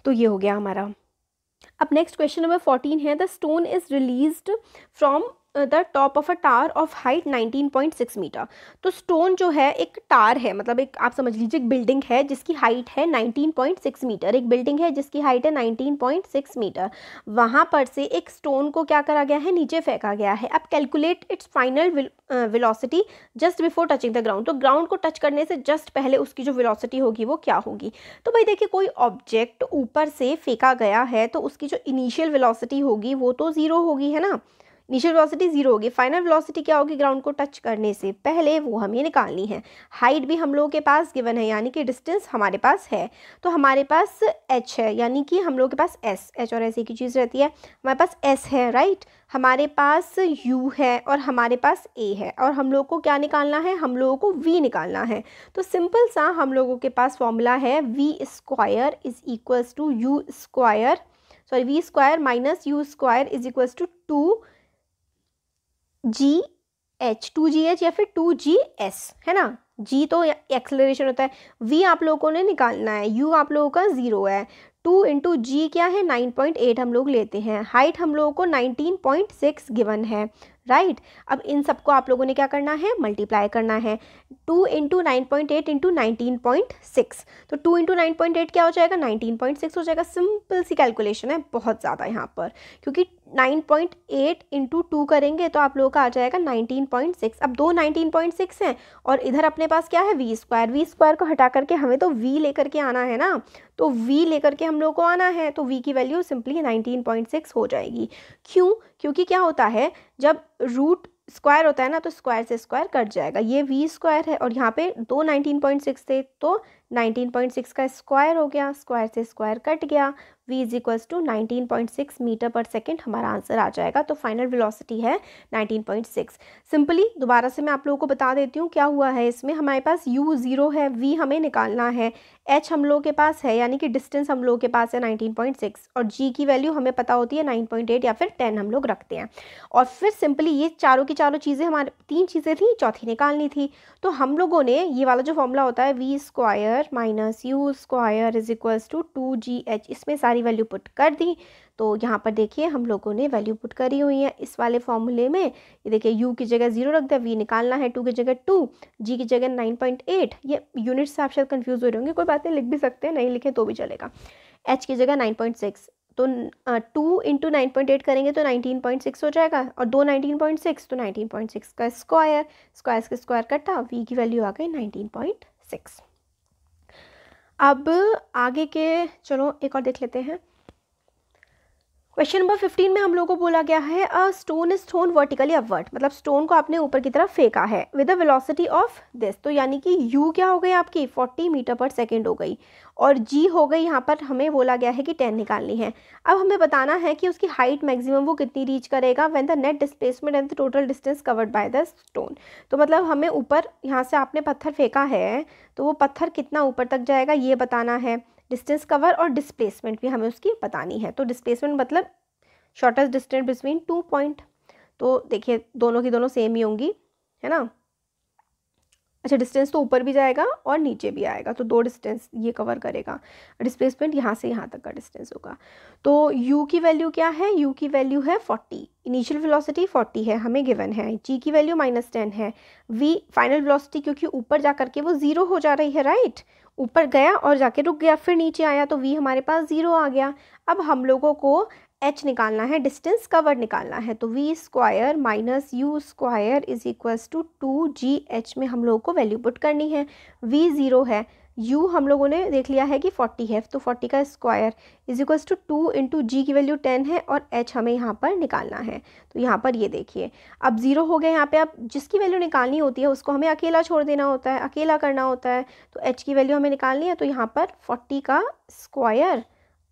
तो ये हो गया हमारा अब नेक्स्ट क्वेश्चन नंबर फोर्टीन है the stone is released from the top of a tower of height 19.6 metre तो स्टोन जो है एक टार है मतलब एक आप समझ लीजिए एक बिल्डिंग है जिसकी हाइट है 19.6 मीटर एक बिल्डिंग है जिसकी हाइट है 19.6 मीटर वहाँ पर से एक स्टोन को क्या करा गया है नीचे फेंका गया है अब calculate its final velocity just before touching the ground तो ग्राउंड को टच करने से जस्ट पहले उसकी जो विलोसिटी होगी वो क्या होगी तो भाई देखिए कोई ऑब्जेक्ट ऊपर से फेंका गया है तो उसकी जो इनिशियल विलोसिटी होगी वो तो ज़ीरो होगी है ना इनिशियल वेलोसिटी जीरो होगी फाइनल वेलोसिटी क्या होगी ग्राउंड को टच करने से पहले वो हमें निकालनी है हाइट भी हम लोगों के पास गिवन है यानी कि डिस्टेंस हमारे पास है तो हमारे पास एच है यानी कि हम लोगों के पास एस एच और एस की चीज़ रहती है हमारे पास एस है राइट हमारे पास यू है और हमारे पास ए है और हम लोग को क्या निकालना है हम लोगों को वी निकालना है तो सिंपल सा हम लोगों के पास फॉर्मूला है v square is equals to u square sorry v square minus u square is equals to two g h two g h या फिर टू जी एस है ना जी तो एक्सलरेशन होता है वी आप लोगों ने निकालना है यू आप लोगों का ज़ीरो है टू इंटू जी क्या है नाइन पॉइंट एट हम लोग लेते हैं हाइट हम लोगों को नाइनटीन पॉइंट सिक्स गिवन है राइट right? अब इन सबको आप लोगों ने क्या करना है मल्टीप्लाई करना है two into nine point eight into nineteen point six तो two into nine point eight क्या हो जाएगा नाइनटीन पॉइंट सिक्स हो जाएगा सिंपल सी कैलकुलेशन है बहुत ज़्यादा यहाँ पर क्योंकि nine point eight into two करेंगे तो आप लोगों का आ जाएगा नाइनटीन पॉइंट सिक्स अब दो नाइनटीन पॉइंट सिक्स हैं और इधर अपने पास क्या है वी स्क्वायर वी स्क्वायर को हटा करके हमें तो वी लेकर के आना है ना तो वी लेकर के हम लोगों को आना है तो वी की value simply nineteen point six हो जाएगी क्यों क्योंकि क्या होता है जब रूट स्क्वायर होता है ना तो स्क्वायर से स्क्वायर कट जाएगा ये वी स्क्वायर है और यहाँ पे दो नाइनटीन पॉइंट सिक्स थे तो नाइनटीन पॉइंट सिक्स का स्क्वायर हो गया स्क्वायर से स्क्वायर कट गया v is equals to nineteen point six metre per second हमारा आंसर आ जाएगा तो फाइनल वेलोसिटी है नाइनटीन पॉइंट सिक्स सिंपली दोबारा से मैं आप लोगों को बता देती हूँ क्या हुआ है इसमें हमारे पास u ज़ीरो है v हमें निकालना है h हम लोगों के पास है यानी कि डिस्टेंस हम लोगों के पास है नाइनटीन पॉइंट सिक्स और g की वैल्यू हमें पता होती है नाइन पॉइंट एट या फिर टेन हम लोग रखते हैं और फिर सिंपली ये चारों की चारों चीज़ें हमारे तीन चीज़ें थी चौथी निकालनी थी तो हम लोगों ने ये वाला जो फॉर्मूला होता है v square minus u square is equals to two g h इसमें सारे सारी वैल्यू पुट कर दी तो यहाँ पर देखिए हम लोगों ने वैल्यू पुट करी हुई है इस वाले फॉर्मूले में ये देखिए यू की जगह जीरो रख दिया वी निकालना है टू की जगह टू जी की जगह नाइन पॉइंट एट ये यूनिट्स आप शायद कन्फ्यूज़ हो रहे होंगे कोई बात नहीं लिख भी सकते हैं नहीं लिखें तो भी चलेगा एच की जगह नाइन पॉइंट सिक्स तो two into nine point eight करेंगे तो नाइनटीन पॉइंट सिक्स हो जाएगा और दो नाइनटीन पॉइंट सिक्स तो नाइनटीन पॉइंट सिक्स का स्क्वायर स्क्वायर का स्क्वायर कटा वी की वैल्यू आ गई नाइनटीन पॉइंट सिक्स अब आगे के चलो एक और देख लेते हैं क्वेश्चन नंबर फिफ्टीन में हम लोगों को बोला गया है a stone thrown vertically upward मतलब स्टोन को आपने ऊपर की तरफ फेंका है with a velocity of this तो यानी कि यू क्या हो गई आपकी 40 मीटर पर सेकेंड हो गई और जी हो गई यहाँ पर हमें बोला गया है कि 10 निकालनी है अब हमें बताना है कि उसकी हाइट मैक्सिमम वो कितनी रीच करेगा when the net displacement and the total distance covered by the stone तो मतलब हमें ऊपर यहाँ से आपने पत्थर फेंका है तो वो पत्थर कितना ऊपर तक जाएगा ये बताना है डिस्टेंस कवर और डिस्प्लेसमेंट भी हमें उसकी बतानी है तो डिस्प्लेसमेंट मतलब shortest distance between two point तो देखिए दोनों की दोनों सेम ही होंगी है ना अच्छा डिस्टेंस तो ऊपर भी जाएगा और नीचे भी आएगा तो दो डिस्टेंस ये कवर करेगा डिस्प्लेसमेंट यहाँ से यहाँ तक का डिस्टेंस होगा तो u की वैल्यू क्या है u की वैल्यू है 40 इनिशियल वेलोसिटी 40 है हमें गिवन है g की वैल्यू माइनस टेन है v फाइनल वेलोसिटी क्योंकि ऊपर जा करके वो ज़ीरो हो जा रही है राइट right? ऊपर गया और जाके रुक गया फिर नीचे आया तो वी हमारे पास ज़ीरो आ गया अब हम लोगों को एच निकालना है डिस्टेंस कवर निकालना है तो v square minus u square is equals to two g h में हम लोगों को वैल्यू पुट करनी है वी ज़ीरो है u हम लोगों ने देख लिया है कि 40 है तो 40 का square is equals to two into g की वैल्यू 10 है और h हमें यहाँ पर निकालना है तो यहाँ पर ये देखिए अब ज़ीरो हो गया यहाँ पे आप जिसकी वैल्यू निकालनी होती है उसको हमें अकेला छोड़ देना होता है अकेला करना होता है तो h की वैल्यू हमें निकालनी है तो यहाँ पर फोर्टी का square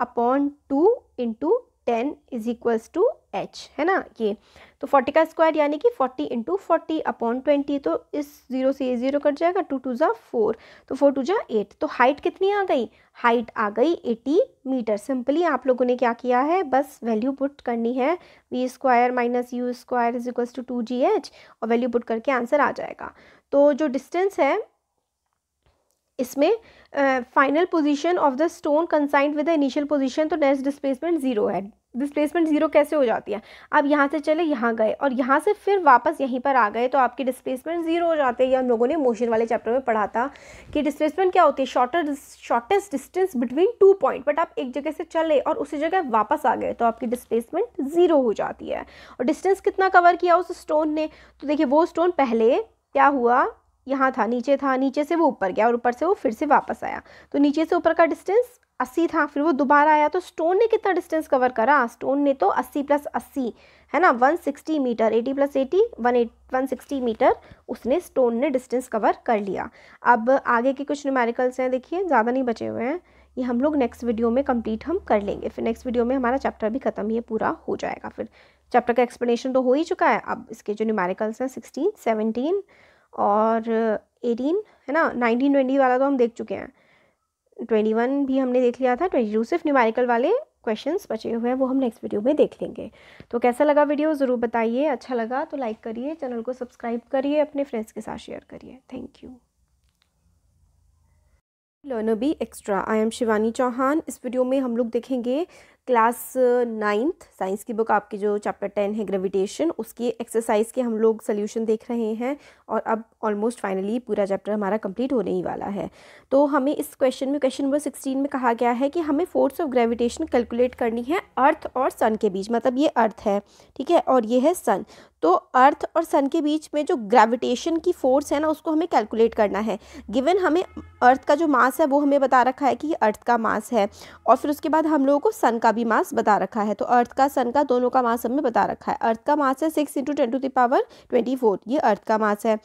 upon two into ten is equals to h है ना ये तो फोर्टी का स्क्वायर यानी कि forty into forty upon twenty तो इस जीरो से ये जीरो कट जाएगा टू टू ज़ा फोर तो फोर टू ज़ा एट तो हाइट कितनी आ गई हाइट आ गई एटी मीटर सिंपली आप लोगों ने क्या किया है बस वैल्यू पुट करनी है v square minus u square is equals to two g h और वैल्यू पुट करके आंसर आ जाएगा तो जो डिस्टेंस है इसमें final position of the stone coincide with the initial position तो नेक्स्ट डिस्प्लेसमेंट जीरो है डिस्प्लेसमेंट ज़ीरो कैसे हो जाती है आप यहाँ से चले यहाँ गए और यहाँ से फिर वापस यहीं पर आ गए तो आपकी डिस्प्लेसमेंट ज़ीरो हो जाते हैं या हम लोगों ने मोशन वाले चैप्टर में पढ़ा था कि डिस्प्लेसमेंट क्या होती है shorter shortest distance between two point but आप एक जगह से चले और उसी जगह वापस आ गए तो आपकी डिस्प्लेसमेंट ज़ीरो हो जाती है और डिस्टेंस कितना कवर किया उस स्टोन ने तो देखिए वो स्टोन पहले क्या हुआ यहाँ था नीचे था नीचे से वो ऊपर गया और ऊपर से वो फिर से वापस आया तो नीचे से ऊपर का डिस्टेंस अस्सी था फिर वो दोबारा आया तो स्टोन ने कितना डिस्टेंस कवर करा स्टोन ने तो अस्सी प्लस अस्सी है ना one sixty metre eighty plus eighty one eight one sixty metre उसने स्टोन ने डिस्टेंस कवर कर लिया अब आगे के कुछ न्यूमेरिकल्स हैं देखिए ज़्यादा नहीं बचे हुए हैं ये हम लोग नेक्स्ट वीडियो में कंप्लीट हम कर लेंगे फिर नेक्स्ट वीडियो में हमारा चैप्टर भी खत्म ये पूरा हो जाएगा फिर चैप्टर का एक्सप्लेनेशन तो हो ही चुका है अब इसके जो न्यूमेरिकल्स हैं सिक्सटीन सेवनटीन और एटीन है ना नाइनटीन ट्वेंटी वाला तो हम देख चुके हैं ट्वेंटी वन भी हमने देख लिया था ट्वेंटी टू सिर्फ न्यूमेरिकल वाले क्वेश्चंस बचे हुए हैं वो हम नेक्स्ट वीडियो में देख लेंगे तो कैसा लगा वीडियो ज़रूर बताइए अच्छा लगा तो लाइक करिए चैनल को सब्सक्राइब करिए अपने फ्रेंड्स के साथ शेयर करिए thank you Learner B extra I am Shivani Chauhan इस वीडियो में हम लोग देखेंगे क्लास नाइन्थ साइंस की बुक आपकी जो चैप्टर टेन है ग्रेविटेशन उसकी एक्सरसाइज के हम लोग सोल्यूशन देख रहे हैं और अब ऑलमोस्ट फाइनली पूरा चैप्टर हमारा कंप्लीट होने ही वाला है तो हमें इस क्वेश्चन में क्वेश्चन नंबर सिक्सटीन में कहा गया है कि हमें फोर्स ऑफ ग्रेविटेशन कैलकुलेट करनी है अर्थ और सन के बीच मतलब ये अर्थ है ठीक है और ये है सन तो अर्थ और सन के बीच में जो ग्रेविटेशन की फोर्स है ना उसको हमें कैलकुलेट करना है गिवन हमें अर्थ का जो मास है वो हमें बता रखा है कि ये अर्थ का मास है और फिर उसके बाद हम लोगों को सन का भी मास बता रखा है तो अर्थ का सन का दोनों का मास हमें बता रखा है अर्थ का मास है six into ten to the power twenty four ये अर्थ का मास है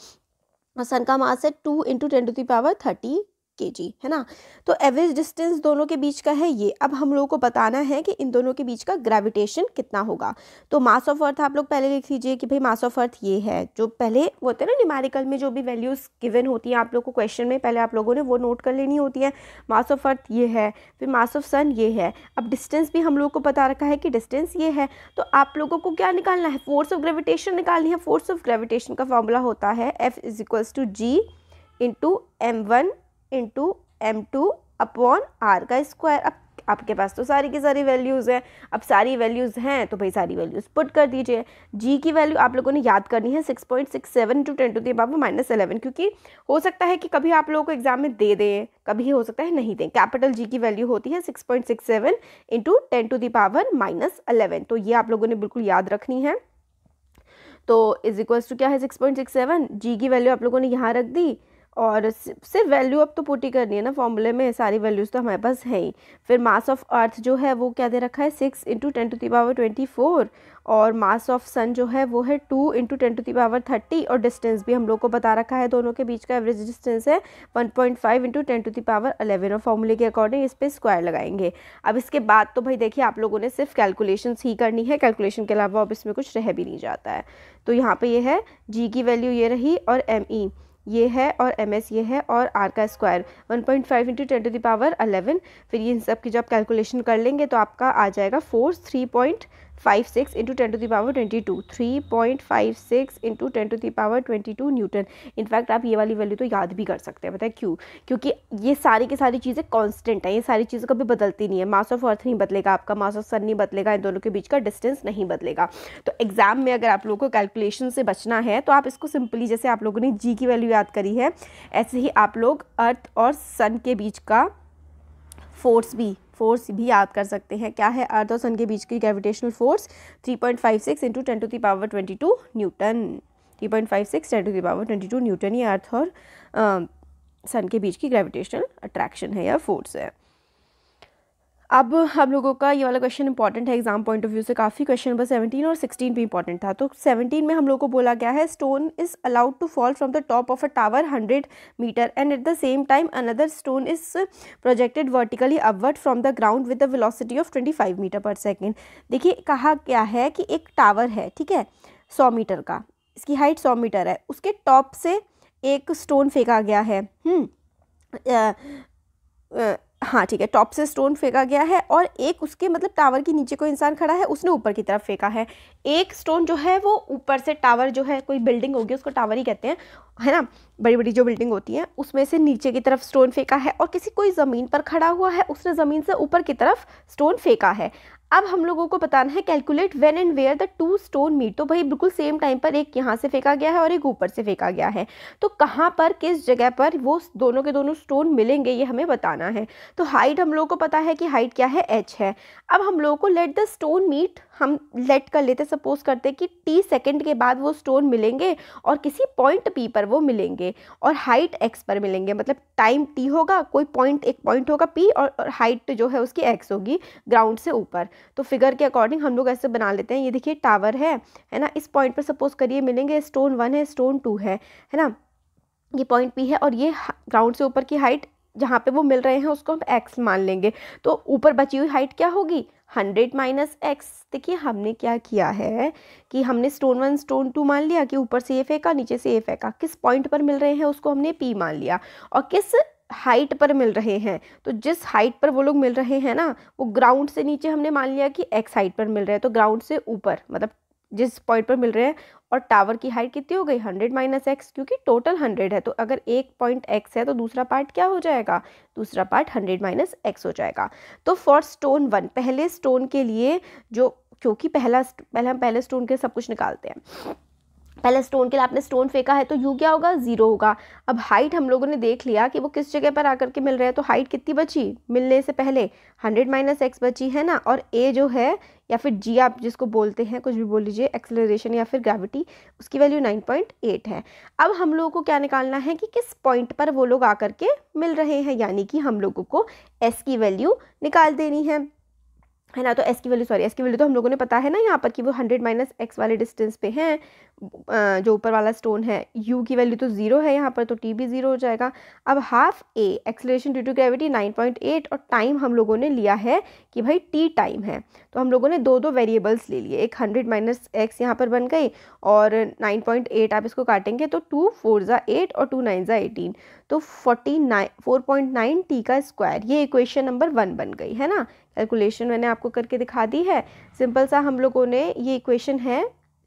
और सन का मास है two into ten to the power thirty k g है ना तो एवरेज डिस्टेंस दोनों के बीच का है ये अब हम लोगों को बताना है कि इन दोनों के बीच का ग्रेविटेशन कितना होगा तो मास ऑफ अर्थ आप लोग पहले लिख लीजिए कि भाई मास ऑफ अर्थ ये है जो पहले वो होते हैं ना निमारिकल में जो भी वैल्यूज़ गिवन होती हैं आप लोग को क्वेश्चन में पहले आप लोगों ने वो नोट कर लेनी होती है मास ऑफ अर्थ ये है फिर मास ऑफ सन ये है अब डिस्टेंस भी हम लोग को बता रखा है कि डिस्टेंस ये है तो आप लोगों को क्या निकालना है फोर्स ऑफ ग्रेविटेशन निकालनी है फोर्स ऑफ ग्रेविटेशन का फॉर्मूला होता है F is equals to G into m one into m two upon are का स्क्वायर अब आपके पास तो सारी की सारी वैल्यूज़ हैं अब सारी वैल्यूज़ हैं तो भाई सारी वैल्यूज़ पुट कर दीजिए जी की वैल्यू आप लोगों ने याद करनी है six point six seven to ten to the बाबू माइनस एलेवन क्योंकि हो सकता है कि कभी आप लोगों को एग्जाम में दे दें कभी हो सकता है नहीं दें कैपिटल जी की वैल्यू होती है six point six seven into ten to the power minus eleven तो ये आप लोगों ने बिल्कुल याद रखनी है तो इज इक्वल्स टू क्या है six point six seven G की वैल्यू आप लोगों ने यहाँ रख दी और सिर्फ वैल्यू अब तो पुट ही करनी है ना फॉर्मूले में सारी वैल्यूज़ तो हमारे पास है ही फिर मास ऑफ अर्थ जो है वो क्या दे रखा है six into ten to the power twenty four और मास ऑफ सन जो है वो है two into ten to the power thirty और डिस्टेंस भी हम लोग को बता रखा है दोनों के बीच का एवरेज डिस्टेंस है one point five into ten to the power eleven और फॉर्मूले के अकॉर्डिंग इस पर स्क्वायर लगाएंगे अब इसके बाद तो भाई देखिए आप लोगों ने सिर्फ कैलकुलेशन ही करनी है कैलकुलेशन के अलावा अब इसमें कुछ रह भी नहीं जाता है तो यहाँ पर ये यह है जी की वैल्यू ये रही और एम ई e। ये है और एम एस ये है और आर का square one point five into ten to the power eleven फिर ये इन सब की जब कैलकुलेशन कर लेंगे तो आपका आ जाएगा four three point five six into ten to the power twenty two three point five six into ten to the power twenty two newton in fact आप ये वाली वैल्यू तो याद भी कर सकते हैं पता है क्यों क्योंकि ये सारी की सारी चीज़ें कॉन्स्टेंट हैं ये सारी चीज़ें कभी बदलती नहीं है मास ऑफ अर्थ नहीं बदलेगा आपका मास ऑफ सन नहीं बदलेगा इन दोनों के बीच का डिस्टेंस नहीं बदलेगा तो एग्जाम में अगर आप लोगों को कैलकुलेशन से बचना है तो आप इसको सिंपली जैसे आप लोगों ने जी की वैल्यू याद करी है ऐसे ही आप लोग अर्थ और सन के बीच का फोर्स भी फोर्स भी याद कर सकते हैं क्या है अर्थ और सन के बीच की gravitational force 3.56 point five six into ten to the power twenty two newton three point five six ten to the power twenty two newton ही अर्थ और सन के बीच की ग्रेविटेशनल अट्रैक्शन है या फोर्स है अब हम लोगों का ये वाला क्वेश्चन इंपॉर्टेंट है एग्जाम पॉइंट ऑफ व्यू से काफ़ी क्वेश्चन नंबर सेवनटीन और सिक्सटीन भी इंपॉर्टेंट था तो सेवनटीन में हम लोग को बोला गया है stone is allowed to fall from the top of a tower hundred metre and at the same time another stone is projected vertically upward from the ground with the velocity of twenty five metre per second देखिए कहा क्या है कि एक tower है ठीक है सौ मीटर का इसकी हाइट सौ मीटर है उसके टॉप से एक स्टोन फेंका गया है हम्म, हाँ ठीक है टॉप से स्टोन फेंका गया है और एक उसके मतलब टावर के नीचे कोई इंसान खड़ा है उसने ऊपर की तरफ फेंका है एक स्टोन जो है वो ऊपर से टावर जो है कोई बिल्डिंग होगी उसको टावर ही कहते हैं है ना बड़ी बड़ी जो बिल्डिंग होती है उसमें से नीचे की तरफ स्टोन फेंका है और किसी कोई ज़मीन पर खड़ा हुआ है उसने ज़मीन से ऊपर की तरफ स्टोन फेंका है अब हम लोगों को बताना है calculate when and where the two stone meet तो भाई बिल्कुल सेम टाइम पर एक यहाँ से फेंका गया है और एक ऊपर से फेंका गया है तो कहाँ पर किस जगह पर वो दोनों के दोनों स्टोन मिलेंगे ये हमें बताना है तो हाइट हम लोगों को पता है कि हाइट क्या है एच है अब हम लोगों को लेट द स्टोन मीट हम लेट कर लेते सपोज करते कि टी सेकंड के बाद वो स्टोन मिलेंगे और किसी पॉइंट पी पर वो मिलेंगे और हाइट एक्स पर मिलेंगे मतलब टाइम टी होगा कोई पॉइंट एक पॉइंट होगा पी और, और हाइट जो है उसकी एक्स होगी ग्राउंड से ऊपर तो फिगर के अकॉर्डिंग हम लोग ऐसे बना लेते हैं ये देखिए टावर है है ना इस पॉइंट पर सपोज करिए मिलेंगे स्टोन वन है स्टोन टू है है ना ये पॉइंट पी है और ये ग्राउंड से ऊपर की हाइट जहाँ पे वो मिल रहे हैं उसको हम एक्स मान लेंगे तो ऊपर बची हुई हाइट क्या होगी हंड्रेड माइनस एक्स देखिए हमने क्या किया है कि हमने स्टोन वन स्टोन टू मान लिया कि ऊपर से ये फेंका नीचे से ये फेंका किस पॉइंट पर मिल रहे हैं उसको हमने पी मान लिया और किस हाइट पर मिल रहे हैं तो जिस हाइट पर वो लोग मिल रहे हैं ना वो ग्राउंड से नीचे हमने मान लिया कि एक्स हाइट पर मिल रहे हैं तो ग्राउंड से ऊपर मतलब जिस पॉइंट पर मिल रहे हैं और टावर की हाइट कितनी हो गई हंड्रेड माइनस एक्स क्योंकि टोटल हंड्रेड है तो अगर एक पॉइंट एक्स है तो दूसरा पार्ट क्या हो जाएगा दूसरा पार्ट हंड्रेड माइनस एक्स हो जाएगा तो फॉर स्टोन वन पहले स्टोन के लिए जो क्योंकि पहला पहले हम पहले स्टोन के सब कुछ निकालते हैं पहले स्टोन के लिए आपने स्टोन फेंका है तो यू क्या होगा ज़ीरो होगा अब हाइट हम लोगों ने देख लिया कि वो किस जगह पर आकर के मिल रहे हैं तो हाइट कितनी बची मिलने से पहले हंड्रेड माइनस एक्स बची है ना और ए जो है या फिर जी आप जिसको बोलते हैं कुछ भी बोल लीजिए एक्सेलरेशन या फिर ग्रेविटी उसकी वैल्यू नाइन पॉइंट एट है अब हम लोगों को क्या निकालना है कि किस पॉइंट पर वो लोग आकर के मिल रहे हैं यानी कि हम लोगों को एस की वैल्यू निकाल देनी है है ना तो एस की वैल्यू सॉरी एस की वैल्यू तो हम लोगों ने पता है ना यहाँ पर कि वो हंड्रेड माइनस एक्स वाले डिस्टेंस पे हैं जो ऊपर वाला स्टोन है यू की वैल्यू तो ज़ीरो है यहाँ पर तो टी भी ज़ीरो हो जाएगा अब half a acceleration due to gravity 9.8 और टाइम हम लोगों ने लिया है कि भाई टी टाइम है तो हम लोगों ने दो दो वेरिएबल्स ले लिए एक हंड्रेड माइनस एक्स यहाँ पर बन गई और 9.8 आप इसको काटेंगे तो टू फोर ज़ा एट और टू नाइन ज़ा एटीन तो forty nine four point nine t का स्क्वायर ये इक्वेशन नंबर वन बन गई है ना कैलकुलेशन मैंने आपको करके दिखा दी है सिंपल सा हम लोगों ने ये इक्वेशन है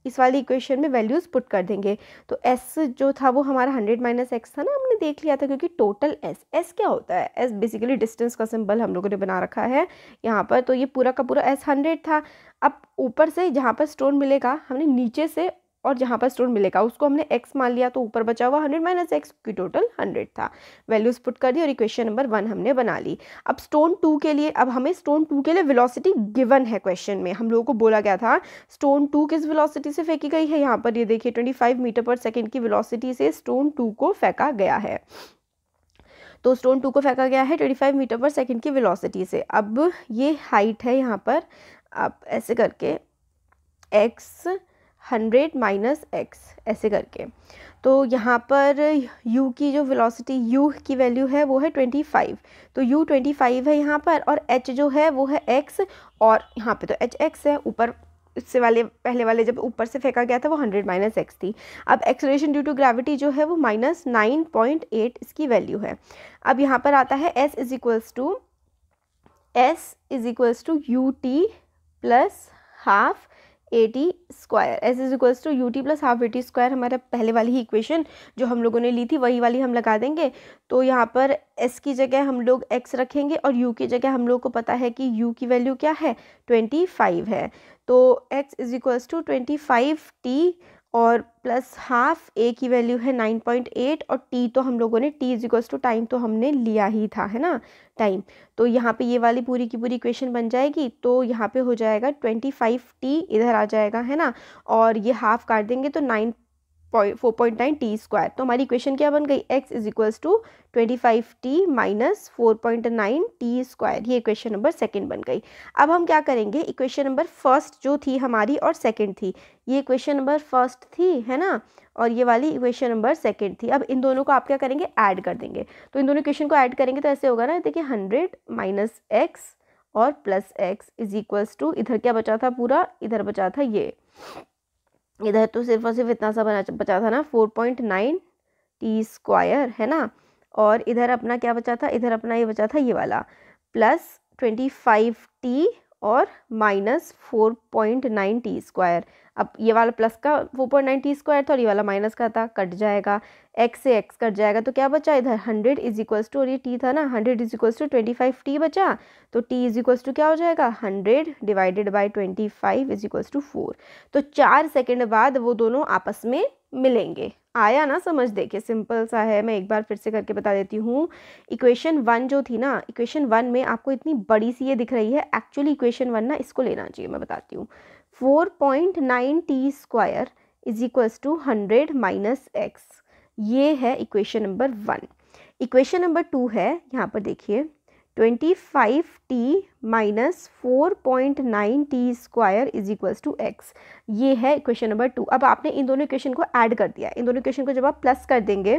इस वाली इक्वेशन में वैल्यूज़ पुट कर देंगे तो एस जो था वो हमारा हंड्रेड माइनस एक्स था ना हमने देख लिया था क्योंकि टोटल एस एस क्या होता है एस बेसिकली डिस्टेंस का सिंबल हम लोगों ने बना रखा है यहाँ पर तो ये पूरा का पूरा एस हंड्रेड था अब ऊपर से जहाँ पर स्टोन मिलेगा हमने नीचे से और जहाँ पर स्टोन मिलेगा उसको हमने एक्स मान लिया तो ऊपर बचा हुआ हंड्रेड माइनस एक्स की टोटल हंड्रेड था वैल्यूज़ पुट कर दी और इक्वेशन नंबर वन हमने बना ली अब स्टोन टू के लिए अब हमें स्टोन टू के लिए विलोसिटी गिवन है क्वेश्चन में हम लोगों को बोला गया था स्टोन टू किस विलोसिटी से फेंकी गई है यहाँ पर ये देखिए ट्वेंटी मीटर पर सेकेंड की विलोसिटी से स्टोन टू को फेंका गया है तो स्टोन टू को फेंका गया है 25 मीटर पर सेकंड की वेलोसिटी से अब ये हाइट है यहाँ पर आप ऐसे करके एक्स हंड्रेड माइनस एक्स ऐसे करके तो यहाँ पर u की जो वेलोसिटी u की वैल्यू है वो है ट्वेंटी फाइव तो u ट्वेंटी फाइव है यहाँ पर और h जो है वो है x और यहाँ पे तो h x है ऊपर इससे वाले पहले वाले जब ऊपर से फेंका गया था वो हंड्रेड माइनस एक्स थी अब एक्सलेशन ड्यू टू ग्रेविटी जो है वो माइनस नाइन पॉइंट एट इसकी वैल्यू है अब यहाँ पर आता है s is equals to s is equals to u t plus half a t square s is equals to u t plus half a t square हमारा पहले वाली ही इक्वेशन जो हम लोगों ने ली थी वही वाली हम लगा देंगे तो यहाँ पर एस की जगह हम लोग एक्स रखेंगे और यू की जगह हम लोग को पता है कि यू की वैल्यू क्या है ट्वेंटी फाइव है तो x is equals to twenty five t और प्लस हाफ ए की वैल्यू है नाइन पॉइंट एट और टी तो हम लोगों ने टी इज टू टाइम तो हमने लिया ही था है ना टाइम तो यहाँ पे ये वाली पूरी की पूरी इक्वेशन बन जाएगी तो यहाँ पे हो जाएगा ट्वेंटी फाइव टी इधर आ जाएगा है ना और ये हाफ काट देंगे तो नाइन फोर टी स्क्वायर तो हमारी इक्वेशन क्या बन गई x is equals to twenty five t minus four point nine t square ये इक्वेशन नंबर सेकंड बन गई अब हम क्या करेंगे इक्वेशन नंबर फर्स्ट जो थी हमारी और सेकंड थी ये इक्वेशन नंबर फर्स्ट थी है ना और ये वाली इक्वेशन नंबर सेकंड थी अब इन दोनों को आप क्या करेंगे ऐड कर देंगे तो इन दोनों इक्वेशन को ऐड करेंगे तो ऐसे होगा ना देखिए हंड्रेड माइनस एक्स और plus x is equals to इधर क्या बचा था पूरा इधर बचा था ये इधर तो सिर्फ और सिर्फ इतना सा बना बचा था ना four point nine t square है ना और इधर अपना क्या बचा था इधर अपना ये बचा था ये वाला प्लस ट्वेंटी फाइव टी और minus four point nine t square अब ये वाला प्लस का four point nine t square था और ये वाला माइनस का था कट जाएगा एक्स से एक्स कट जाएगा तो क्या बचा इधर हंड्रेड इज इक्वल्स टू और ये टी था ना hundred is equals to twenty five t बचा तो टी इज इक्वल्स टू क्या हो जाएगा hundred divided by twenty five is equals to four तो चार सेकेंड बाद वो दोनों आपस में मिलेंगे आया ना समझ देखिए सिंपल सा है मैं एक बार फिर से करके बता देती हूँ इक्वेशन वन जो थी ना इक्वेशन वन में आपको इतनी बड़ी सी ये दिख रही है एक्चुअली इक्वेशन वन ना इसको लेना चाहिए मैं बताती हूँ four point nine t square is equals to hundred minus x ये है equation number one equation number two है यहाँ पर देखिए twenty five t minus four point nine t square is equals to x ये है क्वेश्चन नंबर टू अब आपने इन दोनों इक्वेशन को ऐड कर दिया इन दोनों इक्वेशन को जब आप प्लस कर देंगे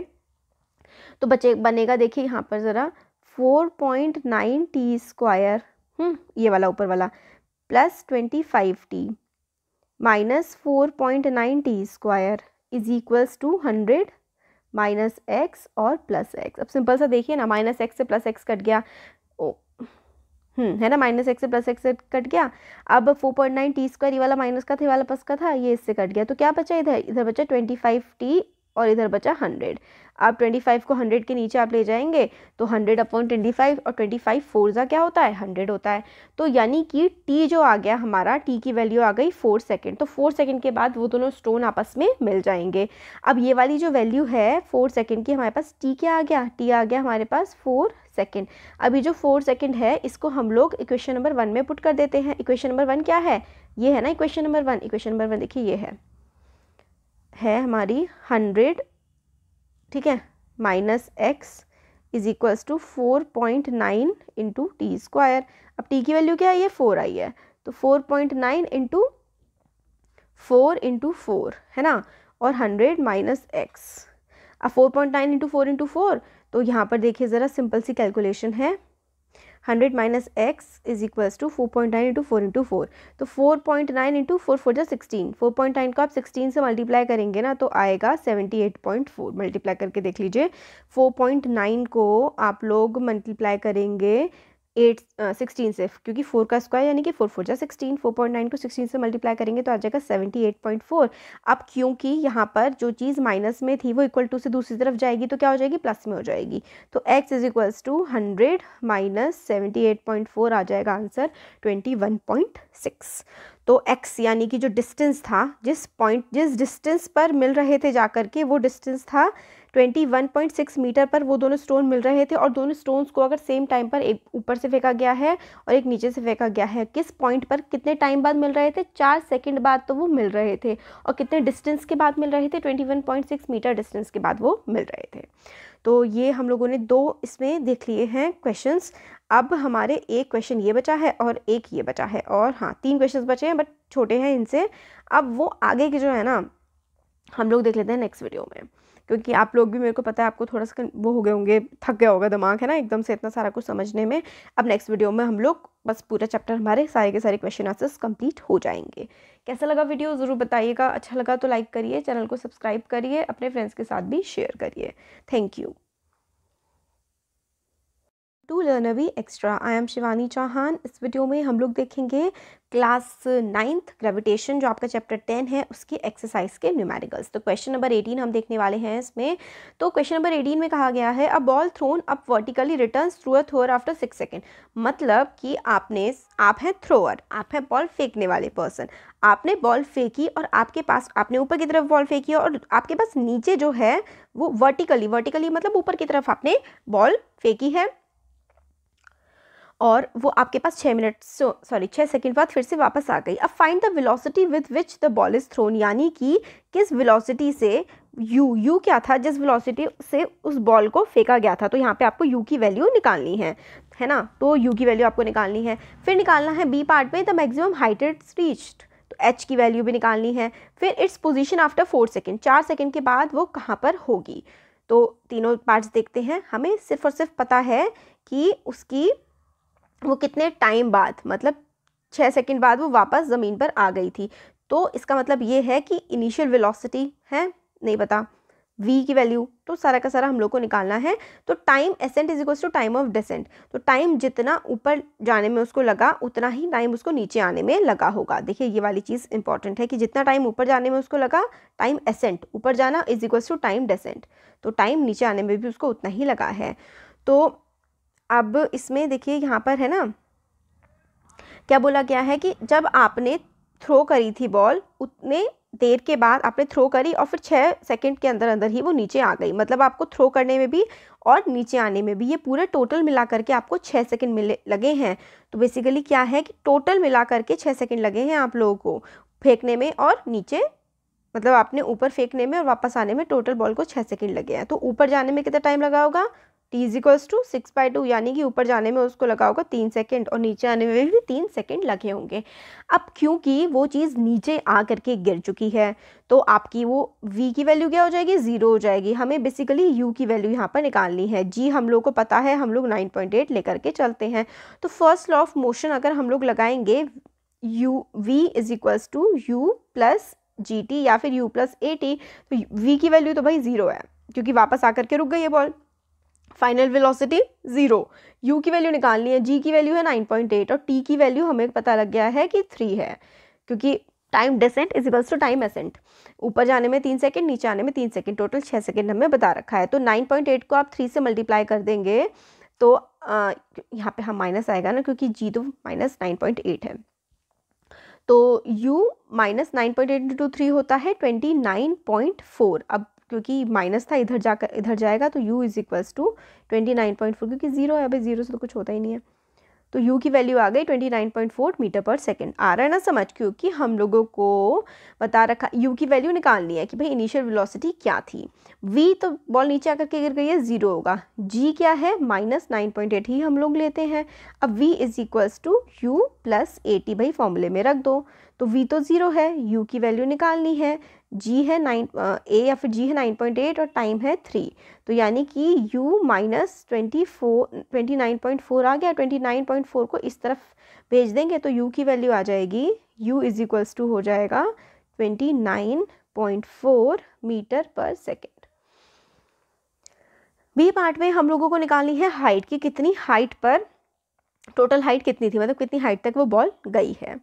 तो बचे बनेगा देखिए यहाँ पर ज़रा four point nine t square ये वाला ऊपर वाला plus twenty five t minus four point nine t square is equals to hundred minus x और प्लस एक्स अब सिंपल सा देखिए ना माइनस एक्स से प्लस एक्स कट गया हम्म, है ना माइनस एक्स से प्लस एक्स से कट गया अब four point nine t square ये वाला माइनस का था ये वाला प्लस का था ये इससे कट गया तो क्या बचा इधर इधर बचा ट्वेंटी फाइव टी और इधर बचा हंड्रेड आप ट्वेंटी फाइव को हंड्रेड के नीचे आप ले जाएंगे तो हंड्रेड अपॉन ट्वेंटी फाइव और ट्वेंटी फाइव फोर सा क्या होता है हंड्रेड होता है तो यानी कि टी जो आ गया हमारा टी की वैल्यू आ गई फोर सेकेंड तो फोर सेकेंड के बाद वो दोनों स्टोन आपस में मिल जाएंगे अब ये वाली जो वैल्यू है फोर सेकेंड की हमारे पास टी क्या आ गया टी आ गया हमारे पास फोर सेकेंड अभी जो फोर सेकेंड है इसको हम लोग इक्वेशन नंबर वन में पुट कर देते हैं इक्वेशन नंबर वन क्या है ये है ना equation number one equation number one देखिए ये है है हमारी हंड्रेड ठीक है minus x is equals to four point nine into t square अब टी की वैल्यू क्या है ये फोर आई है तो four point nine into four into four है ना और हंड्रेड माइनस एक्स अब four point nine into four into four तो यहाँ पर देखिए ज़रा सिंपल सी कैलकुलेशन है hundred minus x is equals to four point nine into four into four तो four point nine into four four जो सिक्सटीन फोर पॉइंट नाइन को आप सिक्सटीन से मल्टीप्लाई करेंगे ना तो आएगा seventy eight point four multiply करके देख लीजिए फोर पॉइंट नाइन को आप लोग मल्टीप्लाई करेंगे एट सिक्सटीन से क्योंकि फोर का स्क्वायर यानी कि फोर फोर जा सिक्सटीन फोर पॉइंट नाइन को सिक्सटीन से मल्टीप्लाई करेंगे तो आ जाएगा सेवेंटी एट पॉइंट फोर अब क्योंकि यहाँ पर जो चीज़ माइनस में थी वो इक्वल टू से दूसरी तरफ जाएगी तो क्या हो जाएगी प्लस में हो जाएगी तो x is equals to hundred minus seventy eight point four आ जाएगा answer twenty one point six तो एक्स यानी कि जो डिस्टेंस था जिस पॉइंट जिस डिस्टेंस पर मिल रहे थे जाकर के वो डिस्टेंस था 21.6 मीटर पर वो दोनों स्टोन मिल रहे थे और दोनों स्टोन्स को अगर सेम टाइम पर एक ऊपर से फेंका गया है और एक नीचे से फेंका गया है किस पॉइंट पर कितने टाइम बाद मिल रहे थे चार सेकेंड बाद तो वो मिल रहे थे और कितने डिस्टेंस के बाद मिल रहे थे 21.6 मीटर डिस्टेंस के बाद वो मिल रहे थे तो ये हम लोगों ने दो इसमें देख लिए हैं क्वेश्चंस अब हमारे एक क्वेश्चन ये बचा है और एक ये बचा है और हाँ तीन क्वेश्चंस बचे हैं बट छोटे हैं इनसे अब वो आगे के जो है ना हम लोग देख लेते हैं नेक्स्ट वीडियो में क्योंकि आप लोग भी मेरे को पता है आपको थोड़ा सा वो हो गए होंगे थक गया होगा दिमाग है ना एकदम से इतना सारा कुछ समझने में अब नेक्स्ट वीडियो में हम लोग बस पूरा चैप्टर हमारे सारे के सारे क्वेश्चन आंसर्स कंप्लीट हो जाएंगे कैसा लगा वीडियो ज़रूर बताइएगा अच्छा लगा तो लाइक करिए चैनल को सब्सक्राइब करिए अपने फ्रेंड्स के साथ भी शेयर करिए थैंक यू टू लर्न अवी extra I am Shivani Chauhan इस वीडियो में हम लोग देखेंगे क्लास नाइन्थ ग्रेविटेशन जो आपका चैप्टर टेन है उसकी एक्सरसाइज के न्यूमेरिकल्स तो क्वेश्चन नंबर एटीन हम देखने वाले हैं इसमें तो क्वेश्चन नंबर एटीन में कहा गया है a ball thrown up vertically return through a thrower after six second मतलब कि आपने आप हैं थ्रोअर आप हैं बॉल फेंकने वाले पर्सन आपने बॉल फेंकी और आपके पास आपने ऊपर की तरफ बॉल फेंकी और आपके पास नीचे जो है वो वर्टिकली वर्टिकली मतलब ऊपर की तरफ आपने बॉल फेंकी है और वो आपके पास छः मिनट सॉरी छः सेकंड बाद फिर से वापस आ गई अब find the velocity with which the ball is thrown यानी कि किस वेलोसिटी से यू यू क्या था जिस वेलोसिटी से उस बॉल को फेंका गया था तो यहाँ पे आपको यू की वैल्यू निकालनी है है ना तो यू की वैल्यू आपको निकालनी है फिर निकालना है बी पार्ट में the maximum height its reached तो एच की वैल्यू भी निकालनी है फिर its position after four second चार सेकेंड के बाद वो कहाँ पर होगी तो तीनों पार्ट्स देखते हैं हमें सिर्फ और सिर्फ पता है कि उसकी वो कितने टाइम बाद मतलब छः सेकेंड बाद वो वापस ज़मीन पर आ गई थी तो इसका मतलब ये है कि इनिशियल वेलोसिटी है नहीं पता v की वैल्यू तो सारा का सारा हम लोग को निकालना है तो time ascent is equals to time of descent तो टाइम जितना ऊपर जाने में उसको लगा उतना ही टाइम उसको नीचे आने में लगा होगा देखिए ये वाली चीज़ इंपॉर्टेंट है कि जितना टाइम ऊपर जाने में उसको लगा टाइम एसेंट ऊपर जाना is equals to time descent तो टाइम नीचे आने में भी उसको उतना ही लगा है तो अब इसमें देखिए यहाँ पर है ना क्या बोला गया है कि जब आपने थ्रो करी थी बॉल उतने देर के बाद आपने थ्रो करी और फिर छः सेकंड के अंदर अंदर ही वो नीचे आ गई मतलब आपको थ्रो करने में भी और नीचे आने में भी ये पूरे टोटल मिला करके आपको छः सेकंड मिले लगे हैं तो बेसिकली क्या है कि टोटल मिला करके छः सेकंड लगे हैं आप लोगों को फेंकने में और नीचे मतलब आपने ऊपर फेंकने में और वापस आने में टोटल बॉल को छः सेकेंड लगे हैं तो ऊपर जाने में कितना टाइम लगा होगा t is equals to six by two यानी कि ऊपर जाने में उसको लगा होगा तीन सेकेंड और नीचे आने में भी तीन सेकेंड लगे होंगे अब क्योंकि वो चीज़ नीचे आ करके गिर चुकी है तो आपकी वो v की वैल्यू क्या हो जाएगी ज़ीरो हो जाएगी हमें बेसिकली u की वैल्यू यहाँ पर निकालनी है जी हम लोग को पता है हम लोग नाइन पॉइंट एट लेकर के चलते हैं तो फर्स्ट लॉ ऑफ मोशन अगर हम लोग लगाएंगे u v is equals to u plus g t या फिर u प्लस ए टी तो v की वैल्यू तो भाई ज़ीरो है क्योंकि वापस आकर के रुक गई है ball final velocity zero you की वैल्यू निकालनी है जी की वैल्यू है नाइन पॉइंट एट और टी की वैल्यू हमें पता लग गया है कि थ्री है क्योंकि time decent is equals to time ascent ऊपर जाने में तीन सेकेंड नीचे आने में तीन सेकेंड टोटल छः सेकेंड हमें बता रखा है तो नाइन पॉइंट एट को आप थ्री से मल्टीप्लाई कर देंगे तो यहाँ पे हम माइनस आएगा ना क्योंकि जी तो माइनस नाइन पॉइंट एट है तो u minus nine point eight into three होता है ट्वेंटी नाइन पॉइंट फोर अब क्योंकि माइनस था इधर जाकर इधर जाएगा तो u is equals to twenty nine point four क्योंकि जीरो है भाई जीरो से तो कुछ होता ही नहीं है तो यू की वैल्यू आ गई twenty nine point four metre per second आ रहा है ना समझ क्योंकि हम लोगों को बता रखा यू की वैल्यू निकालनी है कि भाई इनिशियल वेलोसिटी क्या थी वी तो बॉल नीचे आकर के गिर गई है जीरो होगा जी क्या है माइनस नाइन पॉइंट एट ही हम लोग लेते हैं अब V is equals to u plus eighty भाई फॉर्मूले में रख दो तो वी तो ज़ीरो है यू की वैल्यू निकालनी है जी है नाइन ए या फिर जी है नाइन पॉइंट एट और टाइम है थ्री तो यानी कि u minus twenty four twenty nine point four आ गया ट्वेंटी नाइन पॉइंट फोर को इस तरफ भेज देंगे तो यू की वैल्यू आ जाएगी यू इज इक्वल्स टू हो जाएगा twenty nine point four metre per second B part में हम लोगों को निकालनी है हाइट की कितनी हाइट पर टोटल हाइट कितनी थी मतलब कितनी हाइट तक वो बॉल गई है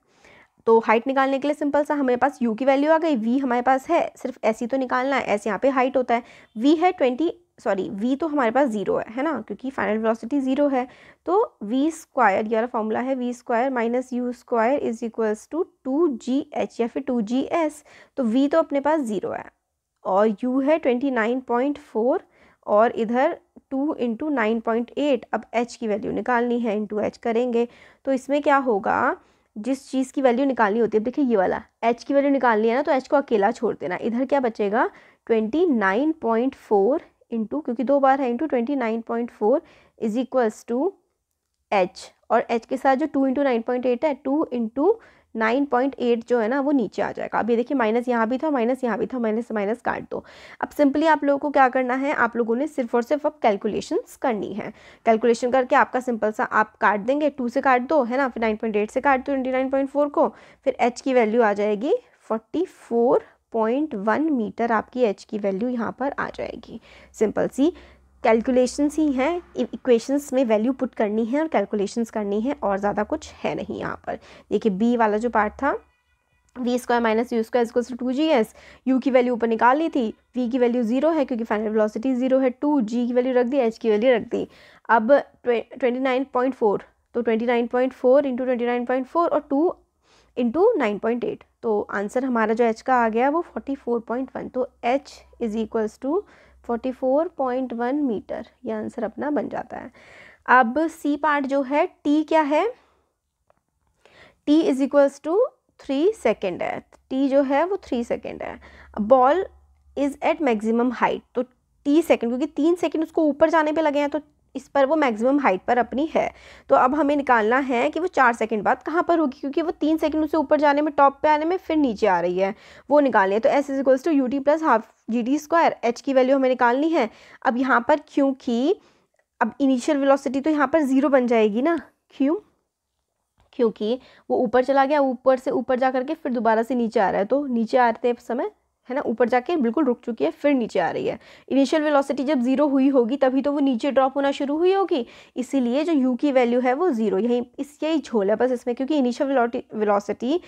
तो हाइट निकालने के लिए सिंपल सा हमारे पास यू की वैल्यू आ गई वी हमारे पास है सिर्फ ऐसी ही तो निकालना है ऐसे यहाँ पे हाइट होता है वी है ट्वेंटी सॉरी वी तो हमारे पास जीरो है है ना क्योंकि फाइनल वेलोसिटी जीरो है तो वी स्क्वायर यार फॉर्मूला है v square minus u square is equals to two g h या फिर टू जी एस तो वी तो अपने पास ज़ीरो है और यू है ट्वेंटी नाइन पॉइंट फोर और इधर two into nine point eight अब एच की वैल्यू निकालनी है इंटू एच करेंगे तो इसमें क्या होगा जिस चीज़ की वैल्यू निकालनी होती है अब देखिए ये वाला एच की वैल्यू निकालनी है ना तो एच को अकेला छोड़ देना इधर क्या बचेगा twenty nine point four into क्योंकि दो बार है into twenty nine point four is equals to h और एच के साथ जो two into nine point eight है two into nine point eight जो है ना वो नीचे आ जाएगा अभी देखिए माइनस यहाँ भी था माइनस यहाँ भी था माइनस माइनस काट दो अब सिंपली आप लोगों को क्या करना है आप लोगों ने सिर्फ और सिर्फ अब कैलकुलेशन करनी है कैलकुलेशन करके आपका सिंपल सा आप काट देंगे टू से काट दो है ना फिर नाइन पॉइंट एट से काट दो ट्वेंटी नाइन पॉइंट फोर को फिर एच की वैल्यू आ जाएगी forty four point one metre आपकी एच की वैल्यू यहाँ पर आ जाएगी सिंपल सी कैलकुलेशंस ही हैं इक्वेशंस e- में वैल्यू पुट करनी है और कैलकुलेशंस करनी है और ज़्यादा कुछ है नहीं यहाँ पर देखिए बी वाला जो पार्ट था v square minus u square equals to g s u की वैल्यू ऊपर निकाल ली थी वी की वैल्यू जीरो है क्योंकि फाइनल वेलोसिटी जीरो है टू जी की वैल्यू रख दी एच की वैल्यू रख दी अब ट्वेंटी नाइन पॉइंट फोर तो twenty nine point four into twenty nine point four और two into nine point eight तो आंसर हमारा जो एच का आ गया वो फोर्टी फोर पॉइंट वन तो h is equals to 44.1 metre ये आंसर अपना बन जाता है अब सी पार्ट जो है टी क्या है t is equals to three second है टी जो है वो थ्री सेकेंड है ball is at maximum height तो टी सेकेंड क्योंकि तीन सेकेंड उसको ऊपर जाने पे लगे हैं तो इस पर वो मैक्सिमम हाइट पर अपनी है तो अब हमें निकालना है कि वो चार सेकंड बाद कहाँ पर होगी क्योंकि वो तीन सेकंड उसे ऊपर जाने में टॉप पे आने में फिर नीचे आ रही है वो निकालनी है तो s is equals to u t plus half g d square h की वैल्यू हमें निकालनी है अब यहाँ पर क्योंकि अब इनिशियल वेलोसिटी तो यहाँ पर ज़ीरो बन जाएगी ना क्यों क्योंकि वो ऊपर चला गया ऊपर से ऊपर जा करके फिर दोबारा से नीचे आ रहा है तो नीचे आते समय है ना ऊपर जाके बिल्कुल रुक चुकी है फिर नीचे आ रही है इनिशियल वेलोसिटी जब जीरो हुई होगी तभी तो वो नीचे ड्रॉप होना शुरू हुई होगी इसीलिए जो यू की वैल्यू है वो जीरो यही इस यही झोल है बस इसमें क्योंकि इनिशियल वेलोसिटी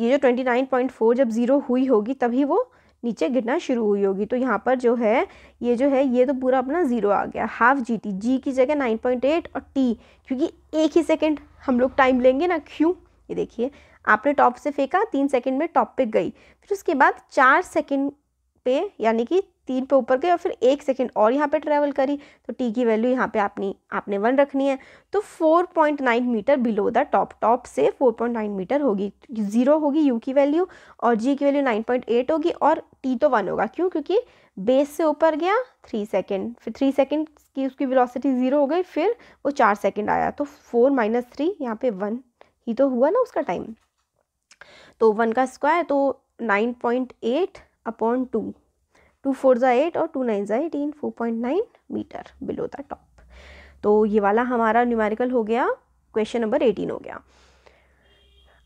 ये जो ट्वेंटी नाइन पॉइंट फोर जब जीरो हुई होगी तभी वो नीचे गिरना शुरू हुई होगी तो यहाँ पर जो है ये जो है ये तो पूरा अपना ज़ीरो आ गया हाफ जी टी जी की जगह नाइन पॉइंट एट और टी क्योंकि एक ही सेकेंड हम लोग टाइम लेंगे ना क्यों ये देखिए आपने टॉप से फेंका तीन सेकेंड में टॉप पे गई फिर उसके बाद चार सेकेंड पे यानी कि तीन पे ऊपर गए और फिर एक सेकेंड और यहाँ पे ट्रैवल करी तो टी की वैल्यू यहाँ पे आपने आपने वन रखनी है तो 4.9 metre below the top top से 4.9 मीटर होगी ज़ीरो होगी यू की वैल्यू और जी की वैल्यू 9.8 होगी और टी तो वन होगा क्यों क्योंकि बेस से ऊपर गया थ्री सेकेंड फिर थ्री सेकेंड की उसकी विलोसिटी ज़ीरो हो गई फिर वो चार सेकेंड आया तो फोर माइनस थ्री यहाँ पे वन ही तो हुआ ना उसका टाइम तो वन का स्क्वायर तो nine point eight upon two two four ज़ा एट और टू नाइन ज़ा eighteen four point nine metre below the top तो ये वाला हमारा न्यूमेरिकल हो गया क्वेश्चन नंबर एटीन हो गया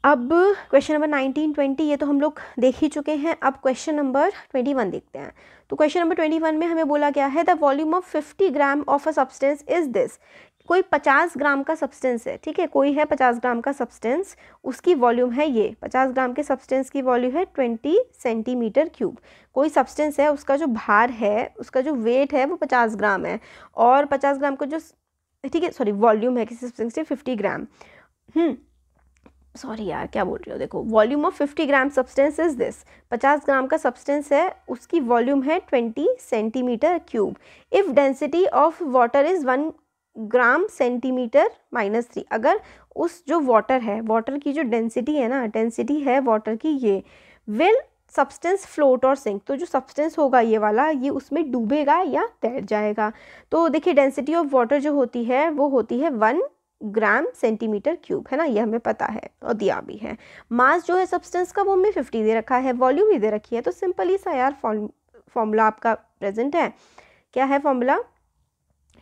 अब क्वेश्चन नंबर नाइनटीन ट्वेंटी ये तो हम लोग देख ही चुके हैं अब क्वेश्चन नंबर ट्वेंटी वन देखते हैं तो क्वेश्चन नंबर ट्वेंटी वन में हमें बोला गया है the volume of fifty gram of a substance is this कोई पचास ग्राम का सब्सटेंस है ठीक है कोई है पचास ग्राम का सब्सटेंस उसकी वॉल्यूम है ये पचास ग्राम के सब्सटेंस की वॉल्यूम है ट्वेंटी सेंटीमीटर क्यूब कोई सब्सटेंस है उसका जो भार है उसका जो वेट है वो पचास ग्राम है और पचास ग्राम का जो ठीक है सॉरी वॉल्यूम है किसी सब्सटेंस की फिफ्टी ग्राम सॉरी हम्म, यार क्या बोल रही हो देखो volume of fifty gram substance is this पचास ग्राम का सब्सटेंस है उसकी वॉल्यूम है twenty centimetre cube if density of water is one gram centimetre minus three अगर उस जो वाटर है वाटर की जो डेंसिटी है ना डेंसिटी है वाटर की ये विल सब्सटेंस फ्लोट और सिंक तो जो सब्सटेंस होगा ये वाला ये उसमें डूबेगा या तैर जाएगा तो देखिए डेंसिटी ऑफ वाटर जो होती है वो होती है वन ग्राम सेंटीमीटर क्यूब है ना ये हमें पता है और दिया भी है मास जो है सब्सटेंस का वो हमें फिफ्टी दे रखा है वॉल्यूम ही दे रखी है तो सिंपली सा यार फॉर्मूला आपका प्रेजेंट है क्या है formula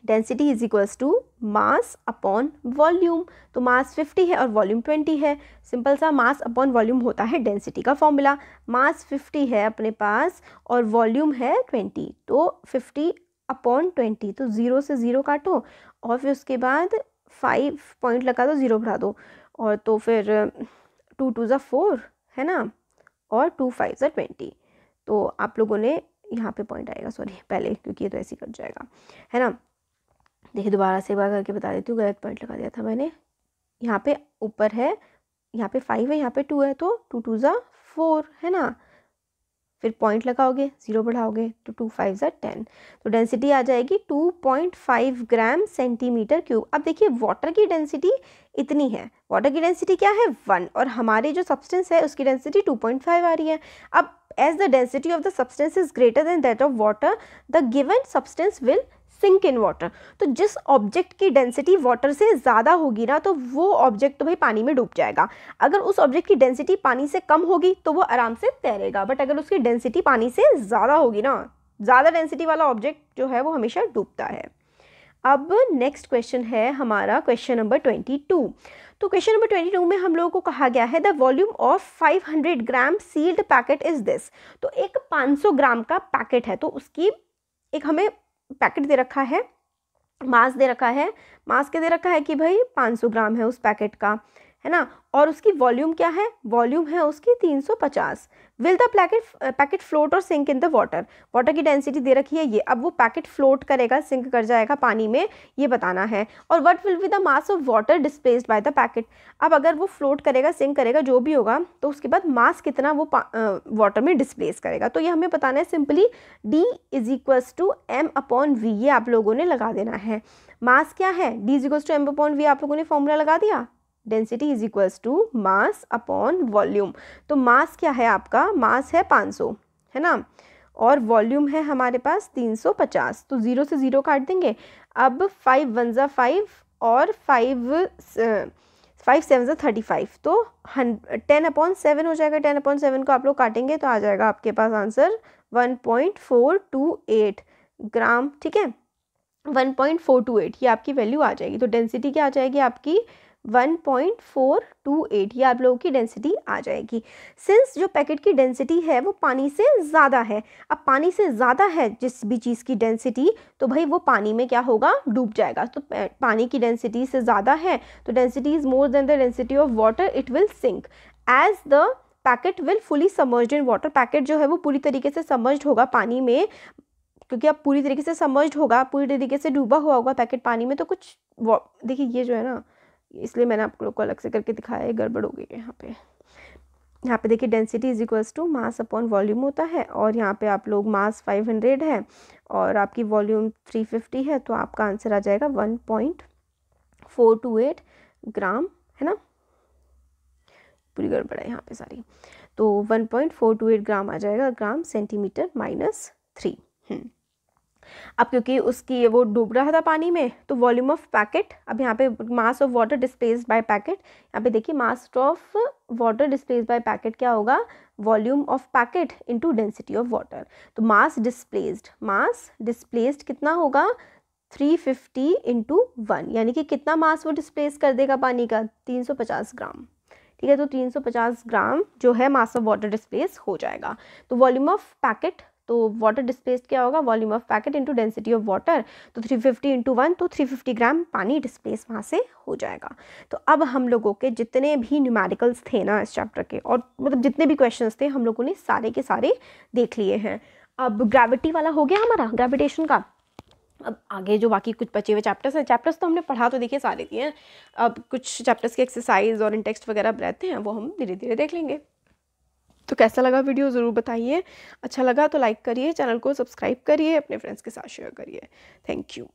density is equals to mass upon volume तो मास 50 है और वॉल्यूम 20 है सिंपल सा मास अपॉन वॉल्यूम होता है डेंसिटी का फॉर्मूला मास 50 है अपने पास और वॉल्यूम है 20 तो 50 अपॉन 20 तो ज़ीरो से ज़ीरो काटो और फिर उसके बाद फाइव पॉइंट लगा दो ज़ीरो भरा दो और तो फिर टू टू ज़ा फोर है ना और टू फाइव ज़ा ट्वेंटी तो आप लोगों ने यहाँ पे पॉइंट आएगा सॉरी पहले क्योंकि ये तो ऐसे ही कट जाएगा है ना देखिए दोबारा से एक बार करके बता देती हूँ गलत पॉइंट लगा दिया था मैंने यहाँ पे ऊपर है यहाँ पे फाइव है यहाँ पे टू है तो टू टू ज़ा फोर है ना फिर पॉइंट लगाओगे ज़ीरो बढ़ाओगे तो टू फाइव ज़ा टेन तो डेंसिटी आ जाएगी two point five gram centimetre cube अब देखिए वाटर की डेंसिटी इतनी है वाटर की डेंसिटी क्या है वन और हमारे जो सब्सटेंस है उसकी डेंसिटी टू पॉइंट फाइव आ रही है अब as the density of the substance is greater than that of water the given substance will sink in water तो जिस ऑब्जेक्ट की डेंसिटी वाटर से ज़्यादा होगी ना तो वो ऑब्जेक्ट तो भाई पानी में डूब जाएगा अगर उस ऑब्जेक्ट की डेंसिटी पानी से कम होगी तो वो आराम से तैरेगा बट अगर उसकी डेंसिटी पानी से ज़्यादा होगी ना ज़्यादा डेंसिटी वाला ऑब्जेक्ट जो है वो हमेशा डूबता है अब नेक्स्ट क्वेश्चन है हमारा क्वेश्चन नंबर ट्वेंटी टू तो क्वेश्चन नंबर ट्वेंटी टू में हम लोगों को कहा गया है the volume of five hundred gram sealed packet is this तो एक पाँच सौ ग्राम का पैकेट है तो उसकी एक हमें पैकेट दे रखा है मास दे रखा है मास के दे रखा है कि भाई 500 ग्राम है उस पैकेट का है ना और उसकी वॉल्यूम क्या है वॉल्यूम है उसकी 350 will the packet packet float और sink in the water water की डेंसिटी दे रखी है ये अब वो पैकेट फ्लोट करेगा सिंक कर जाएगा पानी में ये बताना है और what will be the mass of water displaced by the packet अब अगर वो फ्लोट करेगा सिंक करेगा जो भी होगा तो उसके बाद मास कितना वो वाटर में डिस्प्लेस करेगा तो ये हमें बताना है simply d is equals to m upon v ये आप लोगों ने लगा देना है मास क्या है d is equals to m upon v आप लोगों ने फॉर्मूला लगा दिया density is equals to mass upon volume तो मास क्या है आपका मास है 500 है ना और वॉल्यूम है हमारे पास 350 तो ज़ीरो से ज़ीरो काट देंगे अब फाइव वन ज़ा फाइव और फाइव फाइव सेवन ज़ा थर्टी फाइव तो हन टेन अपॉन सेवन हो जाएगा टेन अपॉन सेवन को आप लोग काटेंगे तो आ जाएगा आपके पास answer one point four two eight gram ठीक है one point four two eight ये आपकी वैल्यू आ जाएगी तो डेंसिटी क्या आ जाएगी आपकी 1.428 ये आप लोगों की डेंसिटी आ जाएगी सिंस जो पैकेट की डेंसिटी है वो पानी से ज़्यादा है अब पानी से ज़्यादा है जिस भी चीज़ की डेंसिटी तो भाई वो पानी में क्या होगा डूब जाएगा तो पानी की डेंसिटी से ज़्यादा है तो density is more than the density of water it will sink as the packet will fully submerge in water packet जो है वो पूरी तरीके से समर्ज होगा पानी में क्योंकि अब पूरी तरीके से समर्ज होगा पूरी तरीके से डूबा हुआ होगा पैकेट पानी में तो कुछ देखिए ये जो है ना इसलिए मैंने आप लोग को अलग से करके दिखाया है गड़बड़ हो गई है यहाँ पे यहाँ पे देखिए density is equals to mass upon volume होता है और यहाँ पे आप लोग मास 500 है और आपकी वॉल्यूम 350 है तो आपका आंसर आ जाएगा 1.428 ग्राम है ना पूरी गड़बड़ है यहाँ पे सारी तो 1.428 ग्राम आ जाएगा ग्राम सेंटीमीटर माइनस थ्री अब क्योंकि उसकी वो डूब रहा था पानी में तो वॉल्यूम ऑफ पैकेट अब यहाँ पे mass of water displace by packet यहाँ पे देखिए mass of water displace by packet क्या होगा volume of packet into density of water तो मास डिस्प्लेस्ड मास डिस्प्लेस्ड कितना होगा 350 फिफ्टी इंटू वन यानी कि कितना मास वो डिस्प्लेस कर देगा पानी का तीन ग्राम ठीक है तो 350 ग्राम जो है मास ऑफ वाटर डिस्प्लेस हो जाएगा तो वॉल्यूम ऑफ पैकेट तो वाटर डिस्प्लेस्ड क्या होगा volume of packet into density of water तो 350 फिफ्टी इंटू वन तो 350 ग्राम पानी डिस्प्लेस वहाँ से हो जाएगा तो अब हम लोगों के जितने भी न्यूमेरिकल्स थे ना इस चैप्टर के और मतलब जितने भी क्वेश्चन थे हम लोगों ने सारे के सारे देख लिए हैं अब ग्रेविटी वाला हो गया हमारा ग्रेविटेशन का अब आगे जो बाकी कुछ बचे हुए चैप्टर्स हैं चैप्टर्स तो हमने पढ़ा तो देखिए सारे दिए हैं अब कुछ चैप्टर्स के एक्सरसाइज और इंटेक्स्ट वगैरह रहते हैं वो हम धीरे धीरे देख लेंगे तो कैसा लगा वीडियो ज़रूर बताइए अच्छा लगा तो लाइक करिए चैनल को सब्सक्राइब करिए अपने फ्रेंड्स के साथ शेयर करिए थैंक यू